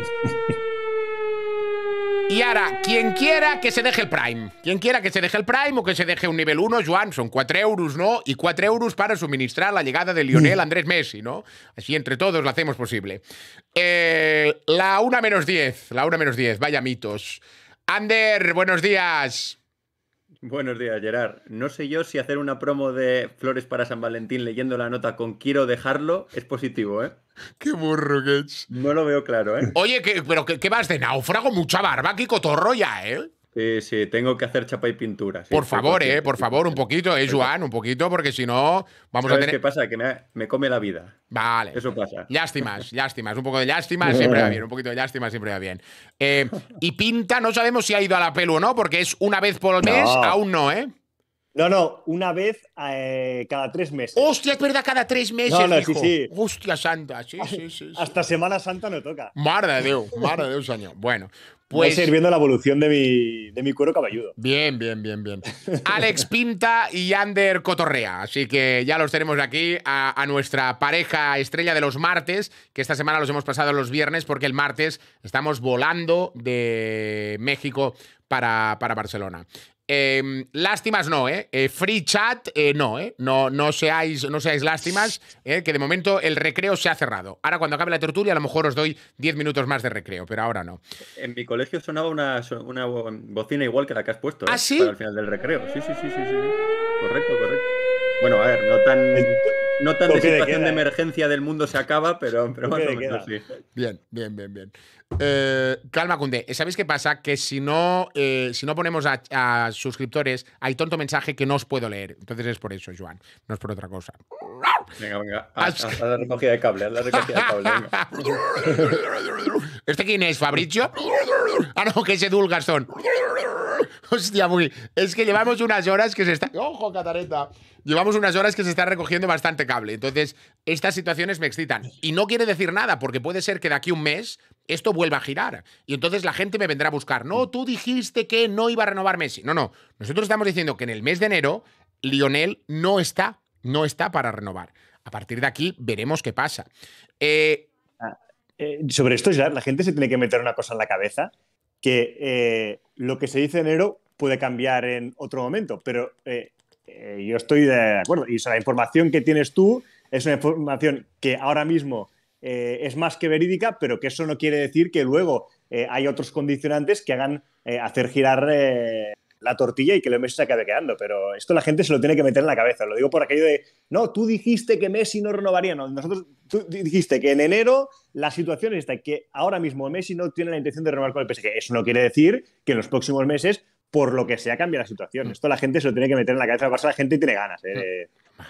Y ahora, quien quiera que se deje el Prime, quien quiera que se deje el Prime o que se deje un nivel 1, Joan, son 4 euros, ¿no? Y 4 euros para suministrar la llegada de Lionel Andrés Messi, ¿no? Así entre todos lo hacemos posible. Eh, la 1 menos 10, la 1 menos 10, vaya mitos. Ander, buenos días. Buenos días, Gerard. No sé yo si hacer una promo de flores para San Valentín leyendo la nota con quiero dejarlo es positivo, ¿eh? Qué burro que es. No lo veo claro, ¿eh? Oye, pero qué, vas de náufrago? Mucha barba, cotorro ya, ¿eh? Sí, tengo que hacer chapa y pintura. por favor, eh, por favor, un poquito, eh, Juan, un poquito, porque si no, vamos a tener. ¿Qué pasa? Que me, come la vida. Vale. Eso pasa. Lástimas, lástimas. Un poco de lástima siempre va bien, un poquito de lástima siempre va bien. Eh, y pinta, no sabemos si ha ido a la pelu o no, porque es una vez por mes, aún no, ¿eh? No, no, una vez eh, cada tres meses. Hostia, es verdad, cada tres meses. Hostia santa, sí, sí, Hasta Semana Santa no toca. Mar de Dios, mar de Dios, señor. Bueno, pues, Voy a ir viendo la evolución de mi, de mi cuero caballudo. Bien, bien, bien, bien. Alex Pinta y Ander Cotorrea. Así que ya los tenemos aquí a, nuestra pareja estrella de los martes, que esta semana los hemos pasado los viernes porque el martes estamos volando de México para, para Barcelona. Em, lástimas no, ¿eh? eh free chat, eh, no, ¿eh? No, no, seáis, no seáis lástimas, ¿eh? que de momento el recreo se ha cerrado. Ahora cuando acabe la tertulia a lo mejor os doy 10 minutos más de recreo, pero ahora no. En mi colegio sonaba una, bocina igual que la que has puesto. ¿Ah, sí? final del recreo. Sí, sí, sí, sí, sí. Correcto, correcto. Bueno, a ver, no tan... No tanto situación de emergencia del mundo se acaba, pero, pero más o menos sí. Bien, bien, bien, bien. Eh, calma, Cunde. Eh, ¿Sabéis qué pasa? Que si no, eh, si no ponemos a, suscriptores, hay tonto mensaje que no os puedo leer. Entonces es por eso, Joan. No es por otra cosa. Venga, venga. A, ah, la recogida de cable. A la recogida de cable. ¿Este quién es? ¿Fabricio? ah, no, que es Edul Gastón. Hostia, muy. Es que llevamos unas horas que se está. ¡Ojo, Catareta! Llevamos unas horas que se está recogiendo bastante cable. Entonces, estas situaciones me excitan. Y no quiere decir nada, porque puede ser que de aquí a un mes esto vuelva a girar. Y entonces la gente me vendrá a buscar. No, tú dijiste que no iba a renovar Messi. No, no. Nosotros estamos diciendo que en el mes de enero, Lionel no está, no está para renovar. A partir de aquí veremos qué pasa. Eh, ah, eh, sobre esto, ya la gente se tiene que meter una cosa en la cabeza que eh, lo que se dice enero puede cambiar en otro momento, pero eh, eh, yo estoy de acuerdo. Y la información que tienes tú es una información que ahora mismo es más que verídica, pero que eso no quiere decir que luego hay otros condicionantes que hagan hacer girar la tortilla y que Messi se acabe quedando. Pero esto la gente se lo tiene que meter en la cabeza. Lo digo por aquello de, no, tú dijiste que Messi no renovaría. No, nosotros, tú dijiste que en enero la situación es esta, que ahora mismo Messi no tiene la intención de renovar con el PSG. Eso no quiere decir que en los próximos meses, por lo que sea, cambie la situación. Mm. Esto la gente se lo tiene que meter en la cabeza. Pasa, la gente y tiene ganas. ¿eh? Mm.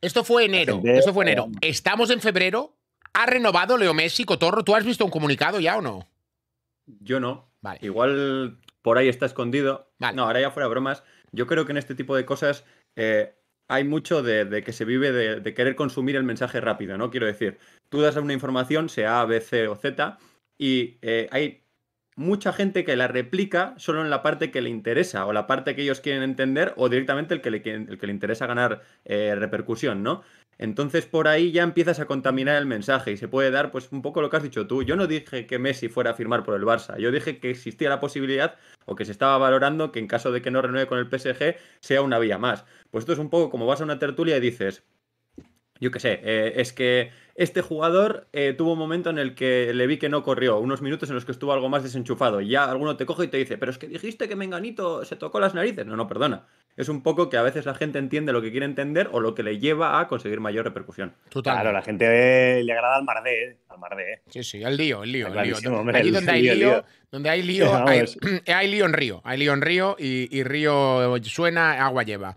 Esto fue enero. esto fue enero. Eh, Estamos en febrero. ¿Ha renovado Leo Messi, Cotorro? ¿Tú has visto un comunicado ya o no? Yo no. Vale. Igual por ahí está escondido. No, ahora ya fuera bromas. Yo creo que en este tipo de cosas eh, hay mucho de, que se vive de, querer consumir el mensaje rápido, ¿no? Quiero decir, tú das una información, sea A, B, C o Z, y eh, hay mucha gente que la replica solo en la parte que le interesa o la parte que ellos quieren entender o directamente el que le, el que le interesa ganar eh, repercusión, ¿no? Entonces por ahí ya empiezas a contaminar el mensaje y se puede dar pues un poco lo que has dicho tú. Yo no dije que Messi fuera a firmar por el Barça, yo dije que existía la posibilidad o que se estaba valorando que en caso de que no renueve con el PSG sea una vía más. Pues esto es un poco como vas a una tertulia y dices, yo qué sé, eh, es que este jugador eh, tuvo un momento en el que le vi que no corrió, unos minutos en los que estuvo algo más desenchufado. Y ya alguno te coge y te dice, pero es que dijiste que Menganito se tocó las narices. No, no, perdona es un poco que a veces la gente entiende lo que quiere entender o lo que le lleva a conseguir mayor repercusión. Total. Claro, la gente eh, le agrada al mar de… Eh, al eh. Sí, sí, al lío, el lío, el lío. donde, hay lío, donde hay lío, hay en río, hay lío en río y, río suena, agua lleva.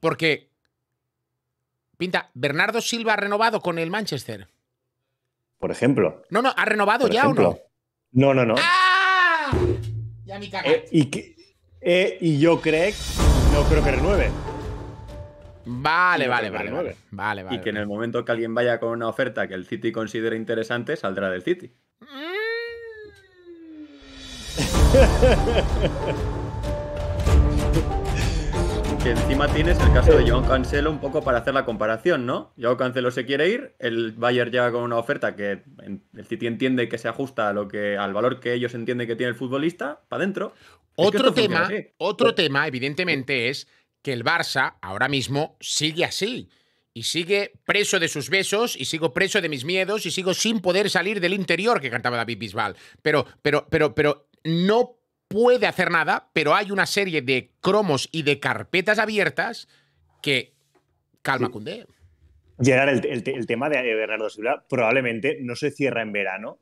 porque pinta Bernardo Silva ha renovado con el Manchester. Por ejemplo. No, no, ha renovado ya o no. No, no, no. ¡Ah! Ya mi caga. ¿Y qué? E y yo creo, no creo que renueve. Vale, vale, vale, vale, vale, Y que en el momento que alguien vaya con una oferta que el City considere interesante, saldrá del City. Mm. que encima tienes el caso de eh. Joan Cancelo un poco para hacer la comparación, ¿no? Joan Cancelo se quiere ir, el Bayern llega con una oferta que el City entiende que se ajusta a lo que, al valor que ellos entienden que tiene el futbolista, para adentro. Otro tema, otro tema, evidentemente, es que el Barça ahora mismo sigue así. Y sigue preso de sus besos, y sigo preso de mis miedos, y sigo sin poder salir del interior que cantaba David Bisbal. Pero, pero, pero, pero no puede hacer nada, pero hay una serie de cromos y de carpetas abiertas que calma Cundé. Gerard, el, el, tema de Bernardo Silva probablemente no se cierra en verano,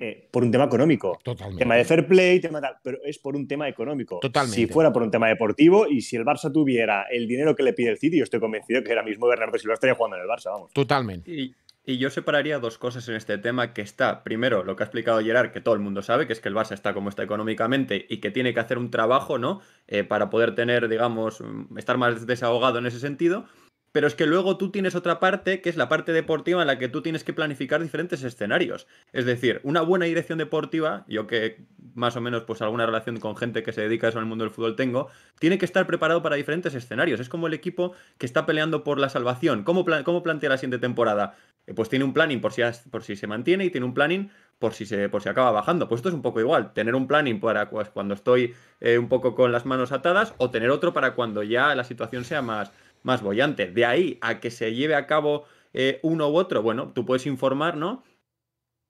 eh, por un tema económico. Totalmente. Tema de fair play, tema tal, pero es por un tema económico. Totalmente. Si fuera por un tema deportivo y si el Barça tuviera el dinero que le pide el City, yo estoy convencido que era mismo Bernardo lo estaría jugando en el Barça, vamos. Totalmente. Y, yo separaría dos cosas en este tema, que está, primero, lo que ha explicado Gerard, que todo el mundo sabe, que es que el Barça está como está económicamente y que tiene que hacer un trabajo, ¿no? Eh, para poder tener, digamos, mm, estar más desahogado en ese sentido. Pero es que luego tú tienes otra parte, que es la parte deportiva, en la que tú tienes que planificar diferentes escenarios. Es decir, una buena dirección deportiva, yo que más o menos pues alguna relación con gente que se dedica a eso en el mundo del fútbol tengo, tiene que estar preparado para diferentes escenarios. Es como el equipo que está peleando por la salvación. ¿Cómo, cómo plantea la siguiente temporada? Eh, pues tiene un planning por si, por si se mantiene y tiene un planning por si, acaba bajando. Pues esto es un poco igual, tener un planning para cuando estoy eh, un poco con las manos atadas o tener otro para cuando ya la situación sea más más bollante. De ahí a que se lleve a cabo eh, uno u otro, bueno, tú puedes informar, ¿no?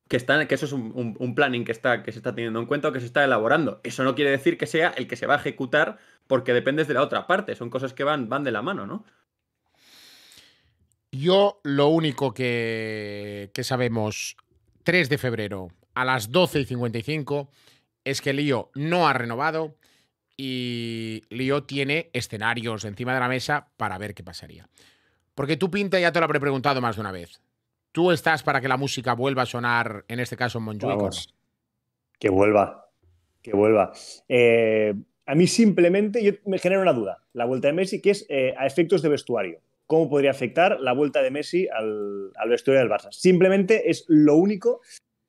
Que, están, que eso es un, planning que, está, que se está teniendo en cuenta o que se está elaborando. Eso no quiere decir que sea el que se va a ejecutar porque dependes de la otra parte. Son cosas que van, van de la mano, ¿no? Yo lo único que, que sabemos 3 de febrero a las 12 y 55 es que Lío no ha renovado y Leo tiene escenarios encima de la mesa para ver qué pasaría. Porque tú, Pinta, ya te lo habré preguntado más de una vez. ¿Tú estás para que la música vuelva a sonar, en este caso en Que vuelva, que vuelva. Eh, a mí simplemente yo, me genera una duda, la vuelta de Messi, que es eh, a efectos de vestuario. ¿Cómo podría afectar la vuelta de Messi al vestuario del Barça? Simplemente es lo único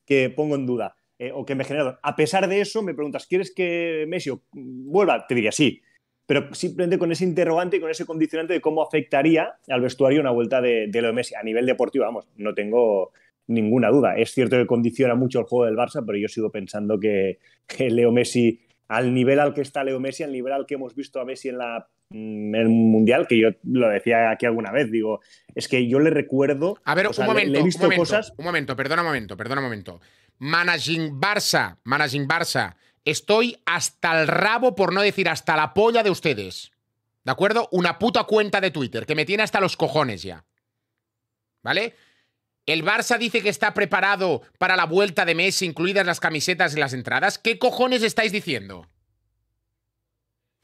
que pongo en duda. Eh, o que me generaron. A pesar de eso, me preguntas, ¿quieres que Messi vuelva? Te diría sí. Pero simplemente con ese interrogante y con ese condicionante de cómo afectaría al vestuario una vuelta de, Leo Messi. A nivel deportivo, vamos, no tengo ninguna duda. Es cierto que condiciona mucho el juego del Barça, pero yo sigo pensando que, Leo Messi, al nivel al que está Leo Messi, al nivel al que hemos visto a Messi en la mm, el mundial que yo lo decía aquí alguna vez digo es que yo le recuerdo a ver un momento he visto un momento perdona un momento perdona un momento Managing Barça, Managing Barça, estoy hasta el rabo, por no decir hasta la polla de ustedes. ¿De acuerdo? Una puta cuenta de Twitter que me tiene hasta los cojones ya. ¿Vale? El Barça dice que está preparado para la vuelta de Messi, incluidas las camisetas y las entradas. ¿Qué cojones estáis diciendo?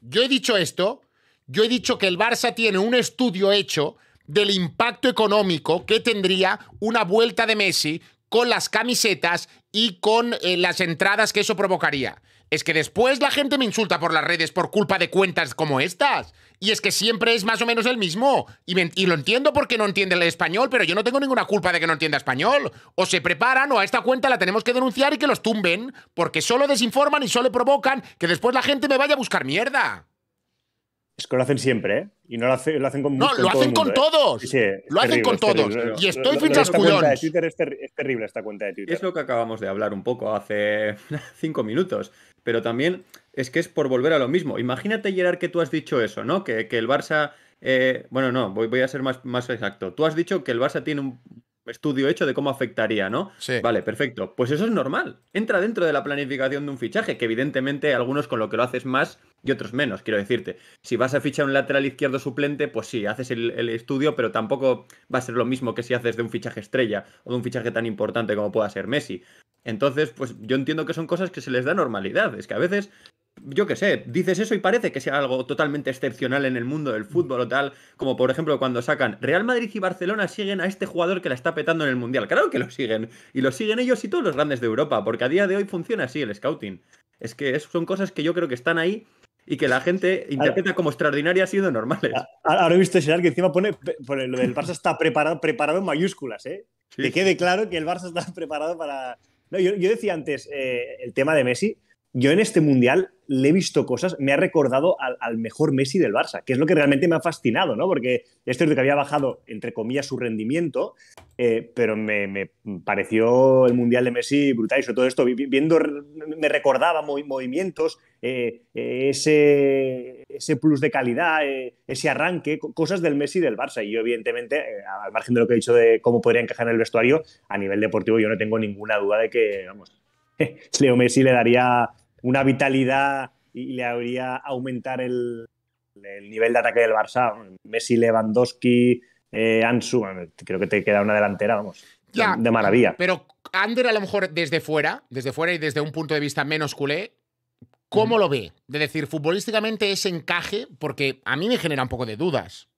Yo he dicho esto, yo he dicho que el Barça tiene un estudio hecho del impacto económico que tendría una vuelta de Messi con las camisetas y con eh, las entradas que eso provocaría. Es que después la gente me insulta por las redes por culpa de cuentas como estas. Y es que siempre es más o menos el mismo. Y, y, lo entiendo porque no entiende el español, pero yo no tengo ninguna culpa de que no entienda español. O se preparan o a esta cuenta la tenemos que denunciar y que los tumben, porque solo desinforman y solo provocan que después la gente me vaya a buscar mierda. Es que lo hacen siempre, ¿eh? Y no lo, hacen con No, lo hacen con todos. lo hacen con todos. y estoy lo, Esta cuenta de Twitter es, terrible esta cuenta de Twitter. Es lo que acabamos de hablar un poco hace cinco minutos. Pero también es que es por volver a lo mismo. Imagínate, Gerard, que tú has dicho eso, ¿no? Que, el Barça. Eh, bueno, no, voy, voy a ser más, más exacto. Tú has dicho que el Barça tiene un estudio hecho de cómo afectaría, ¿no? Sí. Vale, perfecto. Pues eso es normal. Entra dentro de la planificación de un fichaje, que evidentemente algunos con lo que lo haces más y otros menos, quiero decirte. Si vas a fichar un lateral izquierdo suplente, pues sí, haces el, estudio, pero tampoco va a ser lo mismo que si haces de un fichaje estrella o de un fichaje tan importante como pueda ser Messi. Entonces, pues yo entiendo que son cosas que se les da normalidad. Es que a veces yo qué sé, dices eso y parece que sea algo totalmente excepcional en el mundo del fútbol o tal, como por ejemplo cuando sacan Real Madrid y Barcelona siguen a este jugador que la está petando en el Mundial. Claro que lo siguen, y lo siguen ellos y todos los grandes de Europa, porque a día de hoy funciona así el scouting. Es que son cosas que yo creo que están ahí y que la gente interpreta como extraordinarias siendo normales. Ahora he visto Gerard que encima pone, lo del Barça está preparado, preparado en mayúsculas, ¿eh? Que quede claro que el Barça está preparado para... No, yo, decía antes eh, el tema de Messi. Yo en este mundial le he visto cosas, me ha recordado al, mejor Messi del Barça, que es lo que realmente me ha fascinado, ¿no? Porque esto es lo que había bajado, entre comillas, su rendimiento, eh, pero me, me, pareció el Mundial de Messi brutal y sobre todo esto, viendo, me recordaba movimientos, eh, ese, ese plus de calidad, eh, ese arranque, cosas del Messi del Barça. Y yo, evidentemente, al margen de lo que he dicho de cómo podría encajar en el vestuario, a nivel deportivo yo no tengo ninguna duda de que, vamos, Leo Messi le daría una vitalidad y le habría aumentar el, nivel de ataque del Barça. Messi, Lewandowski, eh, Ansu, creo que te queda una delantera, vamos, de maravilla. Pero Ander, a lo mejor desde fuera, desde fuera y desde un punto de vista menos culé, ¿cómo mm. lo ve? De decir, futbolísticamente ese encaje, porque a mí me genera un poco de dudas.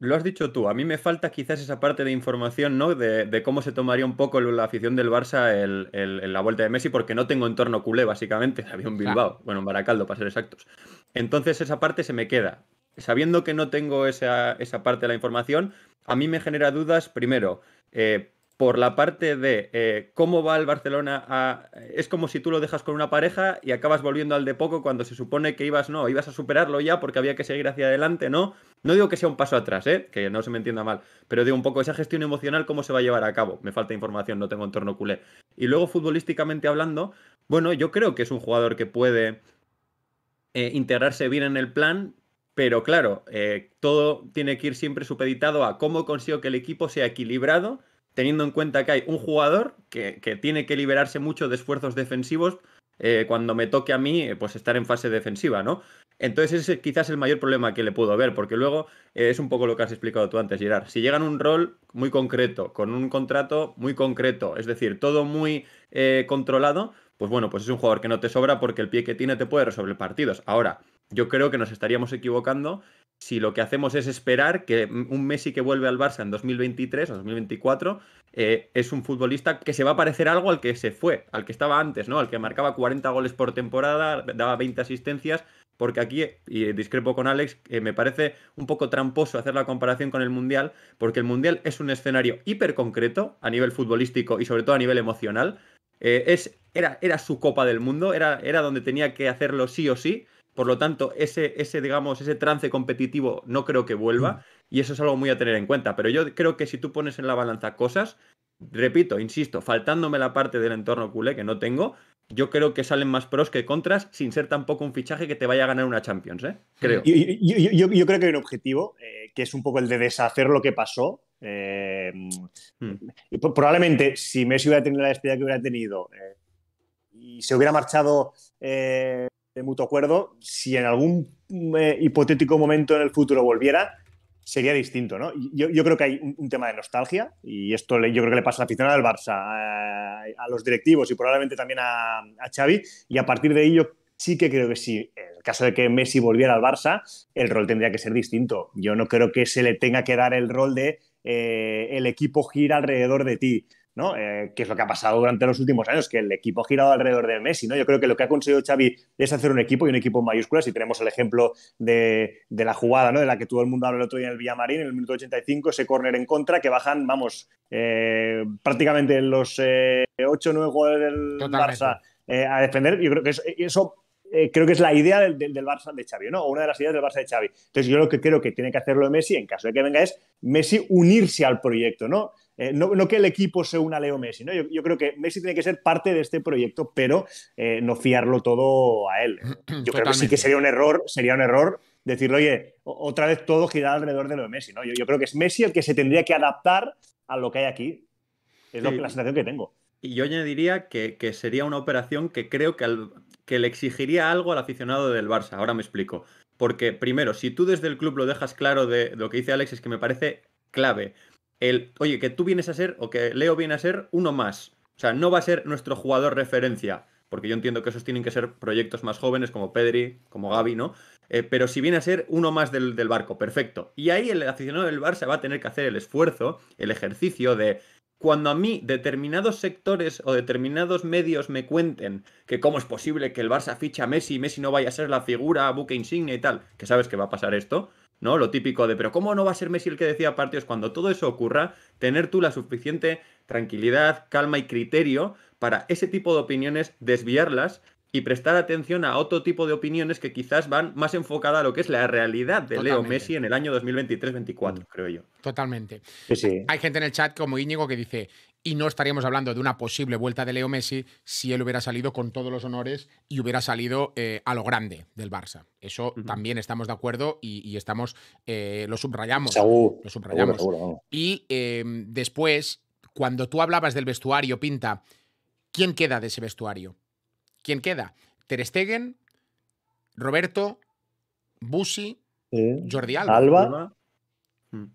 Lo has dicho tú, a mí me falta quizás esa parte de información, ¿no? De, cómo se tomaría un poco la afición del Barça en la vuelta de Messi, porque no tengo entorno culé, básicamente. Había un Bilbao, bueno, un Baracaldo, para ser exactos. Entonces esa parte se me queda. Sabiendo que no tengo esa, esa parte de la información, a mí me genera dudas, primero, eh, por la parte de eh, cómo va el Barcelona a... Es como si tú lo dejas con una pareja y acabas volviendo al de poco cuando se supone que ibas, no, ibas a superarlo ya porque había que seguir hacia adelante, ¿no? No digo que sea un paso atrás, ¿eh? que no se me entienda mal, pero digo un poco esa gestión emocional, cómo se va a llevar a cabo. Me falta información, no tengo entorno culé. Y luego futbolísticamente hablando, bueno, yo creo que es un jugador que puede eh, integrarse bien en el plan, pero claro, eh, todo tiene que ir siempre supeditado a cómo consigo que el equipo sea equilibrado teniendo en cuenta que hay un jugador que, tiene que liberarse mucho de esfuerzos defensivos eh, cuando me toque a mí, eh, pues estar en fase defensiva, ¿no? Entonces ese es quizás el mayor problema que le puedo ver, porque luego eh, es un poco lo que has explicado tú antes, Gerard. Si llegan un rol muy concreto, con un contrato muy concreto, es decir, todo muy controlado, pues bueno, pues es un jugador que no te sobra porque el pie que tiene te puede resolver partidos. Ahora, yo creo que nos estaríamos equivocando si lo que hacemos es esperar que un Messi que vuelve al Barça en 2023 o 2024 eh, es un futbolista que se va a parecer algo al que se fue, al que estaba antes, ¿no? Al que marcaba 40 goles por temporada, daba 20 asistencias, porque aquí, y discrepo con Alex, eh, me parece un poco tramposo hacer la comparación con el Mundial, porque el Mundial es un escenario hiper concreto a nivel futbolístico y sobre todo a nivel emocional, eh, era, era, su Copa del Mundo, era, era, donde tenía que hacerlo sí o sí. Por lo tanto, ese, ese, digamos, ese trance competitivo no creo que vuelva. Mm. Y eso es algo muy a tener en cuenta. Pero yo creo que si tú pones en la balanza cosas, repito, insisto, faltándome la parte del entorno culé que no tengo, yo creo que salen más pros que contras sin ser tampoco un fichaje que te vaya a ganar una Champions, ¿eh? Creo. Yo, creo que hay un objetivo, eh, que es un poco el de deshacer lo que pasó eh, hmm. Probablemente si Messi hubiera tenido la despedida que hubiera tenido eh, y se hubiera marchado eh, de mutuo acuerdo, si en algún hipotético momento en el futuro volviera, sería distinto, ¿no? Yo, creo que hay un, tema de nostalgia y esto yo creo que le pasa a la aficionada del Barça, a, los directivos y probablemente también a, Xavi y a partir de ello sí que creo que si En el caso de que Messi volviera al Barça, el rol tendría que ser distinto. Yo no creo que se le tenga que dar el rol de eh, el equipo gira alrededor de ti. ¿no? Eh, que es lo que ha pasado durante los últimos años, que el equipo ha girado alrededor de Messi, ¿no? Yo creo que lo que ha conseguido Xavi es hacer un equipo y un equipo en mayúsculas, y tenemos el ejemplo de, la jugada, ¿no? De la que todo el mundo habló el otro día en el Villamarín, en el minuto 85, ese córner en contra, que bajan, vamos, eh, prácticamente los ocho 8 9 del Barça a defender. Yo creo que eso eh, creo que es la idea del, Barça de Xavi, ¿no? O una de las ideas del Barça de Xavi. Entonces, yo lo que creo que tiene que hacerlo Messi, en caso de que venga, es Messi unirse al proyecto, ¿no? Eh, no, que el equipo se una a Leo Messi, ¿no? Yo, creo que Messi tiene que ser parte de este proyecto, pero eh, no fiarlo todo a él. Yo creo que sí que sería un error, sería un error decirle, oye, otra vez todo girar alrededor de lo Messi, ¿no? Yo, creo que es Messi el que se tendría que adaptar a lo que hay aquí. Es la sensación que tengo. Y yo añadiría que, que sería una operación que creo que al, que le exigiría algo al aficionado del Barça. Ahora me explico. Porque, primero, si tú desde el club lo dejas claro de, lo que dice Alex, es que me parece clave. El, oye, que tú vienes a ser, o que Leo viene a ser uno más. O sea, no va a ser nuestro jugador referencia, porque yo entiendo que esos tienen que ser proyectos más jóvenes, como Pedri, como Gaby, ¿no? Eh, pero si viene a ser uno más del barco, perfecto. Y ahí el aficionado del Barça va a tener que hacer el esfuerzo, el ejercicio de, cuando a mí determinados sectores o determinados medios me cuenten que cómo es posible que el Barça ficha a Messi y Messi no vaya a ser la figura, buque insignia y tal, que sabes que va a pasar esto, ¿no? Lo típico de, pero ¿cómo no va a ser Messi el que decía partidos? Cuando todo eso ocurra, tener tú la suficiente tranquilidad, calma y criterio para ese tipo de opiniones desviarlas y prestar atención a otro tipo de opiniones que quizás van más enfocada a lo que es la realidad de Leo Messi en el año 2023-24, mm. creo yo. Totalmente. Hay gente en el chat como Íñigo que dice, y no estaríamos hablando de una posible vuelta de Leo Messi si él hubiera salido con todos los honores y hubiera salido eh, a lo grande del Barça. Eso también estamos de acuerdo y, estamos eh, lo subrayamos. lo subrayamos. Y em, después, cuando tú hablabas del vestuario, Pinta, ¿quién queda de ese vestuario? ¿Quién queda? Ter Roberto, Busi, Jordi Alba. Hmm.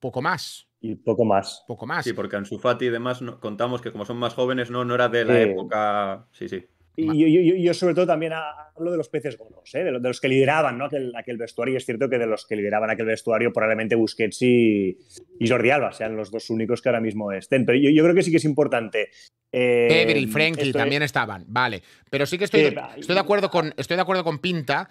Poco más. Y poco más. Poco más. Sí, porque en Sufati y demás contamos que como son más jóvenes, no, no era de la época. Sí, sí. Y yo, sobre todo también hablo de los peces gordos ¿eh? de, los, que lideraban ¿no? aquel, vestuario. Y es cierto que de los que lideraban aquel vestuario, probablemente Busquets y, y Jordi Alba sean los dos únicos que ahora mismo estén. Pero yo, creo que sí que es importante. Eh, y Frenkie también estaban, vale. Pero sí que estoy, estoy, de acuerdo con, estoy de acuerdo con Pinta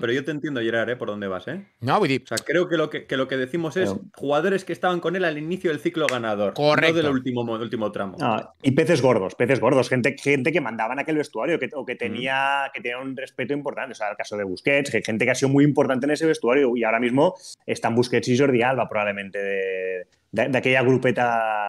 pero yo te entiendo, Gerard, ¿eh? por dónde vas, ¿eh? No, voy creo que lo que, lo que decimos es jugadores que estaban con él al inicio del ciclo ganador. Correcto. No del último, último tramo. Ah, y peces gordos, peces gordos. Gente, gente que mandaban aquel vestuario que, o que tenía, que tenía un respeto importante. O sea, el caso de Busquets, gente que ha sido muy importante en ese vestuario. Y ahora mismo están Busquets y Jordi Alba, probablemente, de, de, aquella grupeta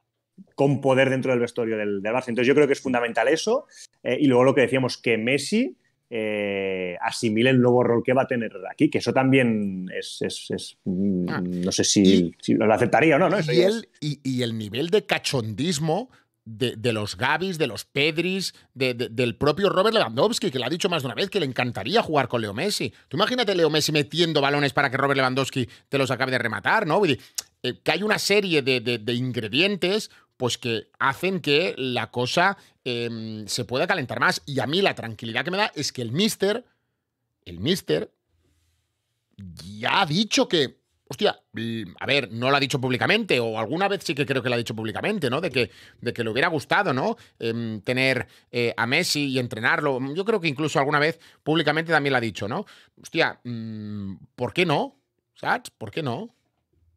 con poder dentro del vestuario del, del Barça. Entonces yo creo que es fundamental eso. Eh, y luego lo que decíamos, que Messi eh, asimile el nuevo rol que va a tener aquí, que eso también es, ah. mm, no sé si, lo aceptaría o no. ¿no? y, el, nivel de cachondismo de, los Gabis, de los Pedris, del propio Robert Lewandowski, que le ha dicho más de una vez que le encantaría jugar con Leo Messi. Tú imagínate Leo Messi metiendo balones para que Robert Lewandowski te los acabe de rematar, ¿no? Eh, que hay una serie de, ingredientes pues que hacen que la cosa em, se pueda calentar más. Y a mí la tranquilidad que me da es que el mister, el mister, ya ha dicho que, hostia, a ver, no lo ha dicho públicamente, o alguna vez sí que creo que lo ha dicho públicamente, ¿no? De que, de que le hubiera gustado, ¿no? Em, tener eh, a Messi y entrenarlo. Yo creo que incluso alguna vez públicamente también lo ha dicho, ¿no? Hostia, mm, ¿por qué no? ¿Por qué no?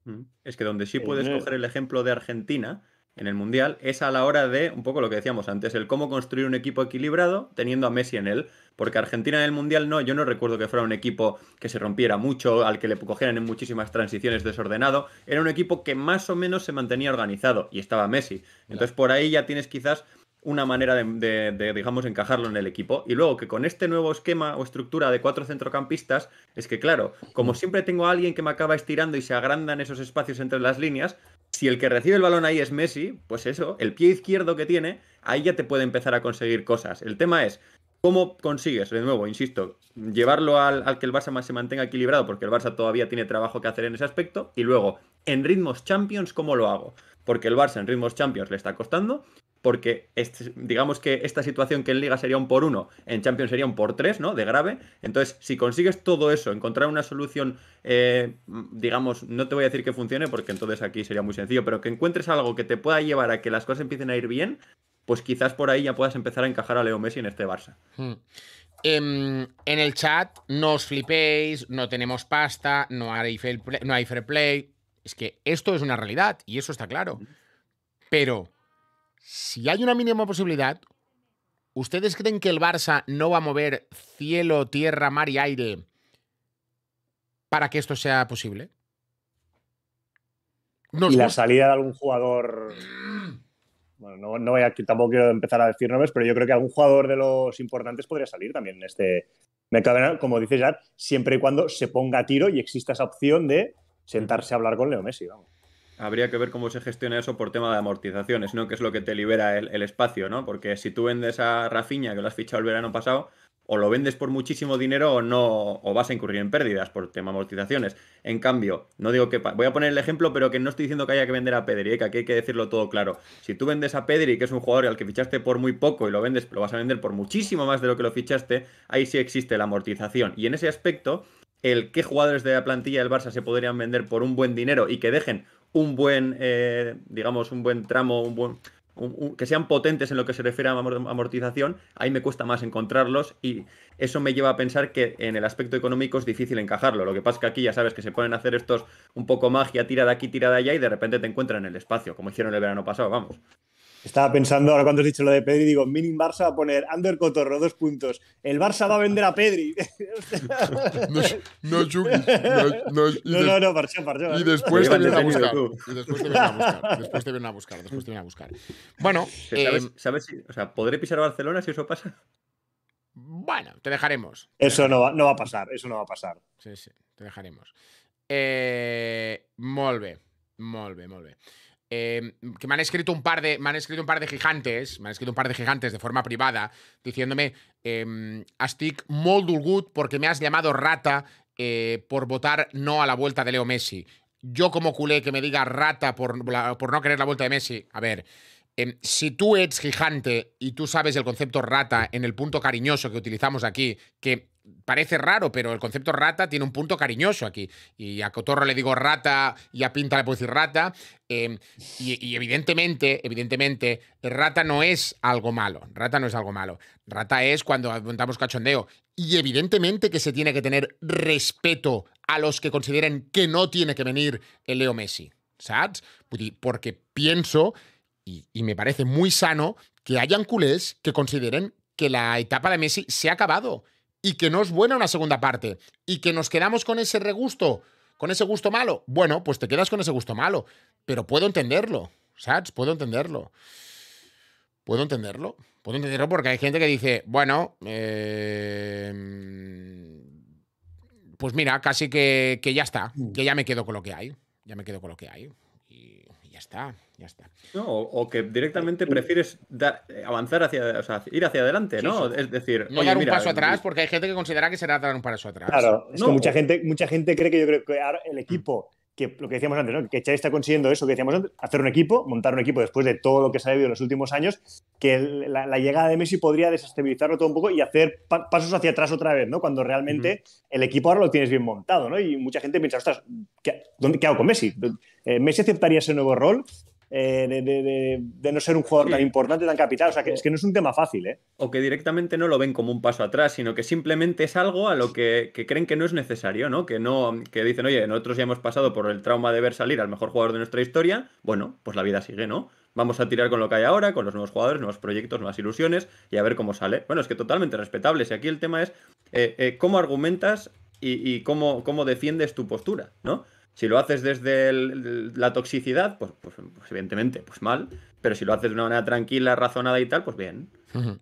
Mm. Es que donde sí eh, puedes coger el ejemplo de Argentina, en el Mundial es a la hora de, un poco lo que decíamos antes, el cómo construir un equipo equilibrado teniendo a Messi en él. Porque Argentina en el Mundial no, yo no recuerdo que fuera un equipo que se rompiera mucho, al que le cogieran en muchísimas transiciones desordenado. Era un equipo que más o menos se mantenía organizado y estaba Messi. Entonces por ahí ya tienes quizás una manera de, de, digamos, encajarlo en el equipo. Y luego que con este nuevo esquema o estructura de cuatro centrocampistas, es que, claro, como mm. siempre tengo a alguien que me acaba estirando y se agrandan esos espacios entre las líneas, si el que recibe el balón ahí es Messi, pues eso, el pie izquierdo que tiene, ahí ya te puede empezar a conseguir cosas. El tema es, ¿Cómo consigues, de nuevo, insisto, llevarlo al, que el Barça más se mantenga equilibrado? Porque el Barça todavía tiene trabajo que hacer en ese aspecto. Y luego, en ritmos Champions, ¿cómo lo hago? Porque el Barça en ritmos Champions le está costando porque este, digamos que esta situación que en Liga sería un por uno, en Champions sería un por tres, ¿no? De grave. Entonces, si consigues todo eso, encontrar una solución, eh, digamos, no te voy a decir que funcione, porque entonces aquí sería muy sencillo, pero que encuentres algo que te pueda llevar a que las cosas empiecen a ir bien, pues quizás por ahí ya puedas empezar a encajar a Leo Messi en este Barça. Hmm. Em, en, el chat, no os flipéis, no tenemos pasta, no no hay fair play. Es que esto es una realidad y eso está claro. Pero si hay una mínima posibilidad, ¿ustedes creen que el Barça no va a mover cielo, tierra, mar y aire para que esto sea posible? y la salida de algún jugador. Bueno, no, voy a, tampoco empezar a decir nombres, pero yo creo que algún jugador de los importantes podría salir también en este mercado. Como dices ya, siempre y cuando se ponga a tiro y exista esa opción de sentarse a hablar con Leo Messi. Vamos habría que ver cómo se gestiona eso por tema de amortizaciones, ¿no? Que es lo que te libera el, espacio, ¿no? Porque si tú vendes a Rafiña, que lo has fichado el verano pasado, o lo vendes por muchísimo dinero o no o vas a incurrir en pérdidas por tema amortizaciones. En cambio, no digo que voy a poner el ejemplo, pero que no estoy diciendo que haya que vender a Pedri, ¿eh? que aquí hay que decirlo todo claro. Si tú vendes a Pedri, que es un jugador al que fichaste por muy poco y lo vendes, lo vas a vender por muchísimo más de lo que lo fichaste, ahí sí existe la amortización. Y en ese aspecto, el qué jugadores de la plantilla del Barça se podrían vender por un buen dinero y que dejen un buen, eh, digamos, un buen tramo, un buen, que sean potentes en lo que se refiere a amortización, ahí me cuesta más encontrarlos y eso me lleva a pensar que en el aspecto económico es difícil encajarlo. Lo que pasa es que aquí ya sabes que se ponen a hacer estos un poco magia, tira de aquí, tira de allá y de repente te encuentran en el espacio, como hicieron el verano pasado, vamos. Estaba pensando ahora cuando has dicho lo de Pedri, digo, Minim Barça va a poner Ander Cotorro, dos puntos. El Barça va a vender a Pedri. no, no, no, no, no, Y después te vienen a buscar. Y después te vienen a buscar. Después te vienen a buscar. Después te vienen a buscar. Bueno. Em, ¿Sabes, si, o sea, podré pisar Barcelona si eso pasa? Bueno, te dejaremos. Eso no va, no va a pasar, eso no va a pasar. Sí, sí, te dejaremos. Eh, molve, molve, molve. Em, que me han escrito un par de me han escrito un par de gigantes me han escrito un par de gigantes de forma privada diciéndome eh, em, Astic Moldulgut porque me has llamado rata eh, por votar no a la vuelta de Leo Messi yo como culé que me diga rata por, por no querer la vuelta de Messi a ver Em, si tú eres gigante y tú sabes el concepto rata en el punto cariñoso que utilizamos aquí, que parece raro, pero el concepto rata tiene un punto cariñoso aquí. Y a Cotorro le digo rata y a Pinta le puedo decir rata. Em, y, evidentemente, evidentemente, rata no es algo malo. Rata no es algo malo. Rata es cuando apuntamos cachondeo. Y evidentemente que se tiene que tener respeto a los que consideren que no tiene que venir el Leo Messi. ¿Sabes? Porque pienso y, me parece muy sano que hayan culés que consideren que la etapa de Messi se ha acabado y que no es buena una segunda parte y que nos quedamos con ese regusto, con ese gusto malo. Bueno, pues te quedas con ese gusto malo, pero puedo entenderlo, ¿sabes? Puedo entenderlo. Puedo entenderlo. Puedo entenderlo porque hay gente que dice, bueno, em, pues mira, casi que, que ya está, mm. que ya me quedo con lo que hay. Ya me quedo con lo que hay ya está, ya está. No, o que directamente eh, prefieres eh, avanzar hacia, ir hacia adelante, ¿no? Es decir, no dar un paso atrás, eh, porque hay gente que considera que será dar un paso atrás. Claro, es que mucha gente, mucha gente cree que yo creo que el mm. equipo que lo que decíamos antes, que Chai está consiguiendo eso que decíamos antes, hacer un equipo, montar un equipo después de todo lo que se ha vivido en los últimos años, que la, llegada de Messi podría desestabilizarlo todo un poco y hacer pasos hacia atrás otra vez, ¿no? Cuando realmente el equipo ahora lo tienes bien montado, ¿no? Y mucha gente piensa, ostras, ¿qué, dónde, qué hago con Messi? Eh, ¿Messi aceptaría ese nuevo rol? Eh, de, no ser un jugador tan importante, tan capital. O sea, que es que no es un tema fácil, ¿eh? O que directamente no lo ven como un paso atrás, sino que simplemente es algo a lo que, creen que no es necesario, ¿no? Que no, que dicen, oye, nosotros ya hemos pasado por el trauma de ver salir al mejor jugador de nuestra historia, bueno, pues la vida sigue, ¿no? Vamos a tirar con lo que hay ahora, con los nuevos jugadores, nuevos proyectos, nuevas ilusiones y a ver cómo sale. Bueno, es que totalmente respetable. Si aquí el tema es eh, eh cómo argumentas y, cómo, cómo defiendes tu postura, ¿no? Si lo haces desde la toxicidad, pues, pues, pues, evidentemente, pues mal. Pero si lo haces de una manera tranquila, razonada y tal, pues bien. Gerard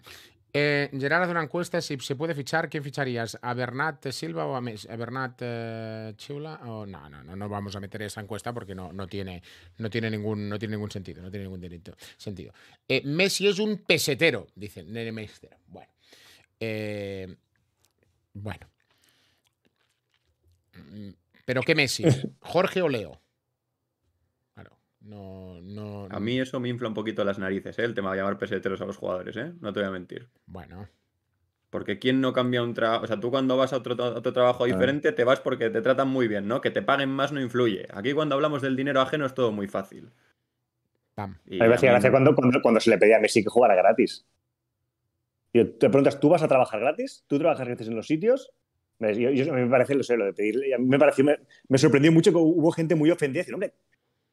eh, hace una encuesta, si se puede fichar, ¿quién ficharías? ¿A Bernat Silva o a, Bernat eh, Chula? Oh, no, no, no, no vamos a meter esa encuesta porque no, no, tiene, no, tiene, ningún, no tiene ningún sentido, no tiene ningún sentido. Eh, Messi es un pesetero, dice Nene Meister. Bueno. bueno. Mm, ¿Pero qué Messi? ¿Jorge o Leo? Claro, no, no, A mí eso me infla un poquito las narices, ¿eh? el tema de llamar peseteros a los jugadores, ¿eh? no te voy a mentir. Bueno. Porque ¿quién no cambia un trabajo? O sea, tú cuando vas a otro, trabajo diferente te vas porque te tratan muy bien, ¿no? Que te paguen más no influye. Aquí cuando hablamos del dinero ajeno es todo muy fácil. Pam. a cuando, se le pedía a Messi que jugara gratis. Y te preguntas, ¿tú vas a trabajar gratis? ¿Tú trabajas gratis en los sitios? me parece, lo sé, me me, sorprendió mucho que hubo gente muy ofendida, hombre,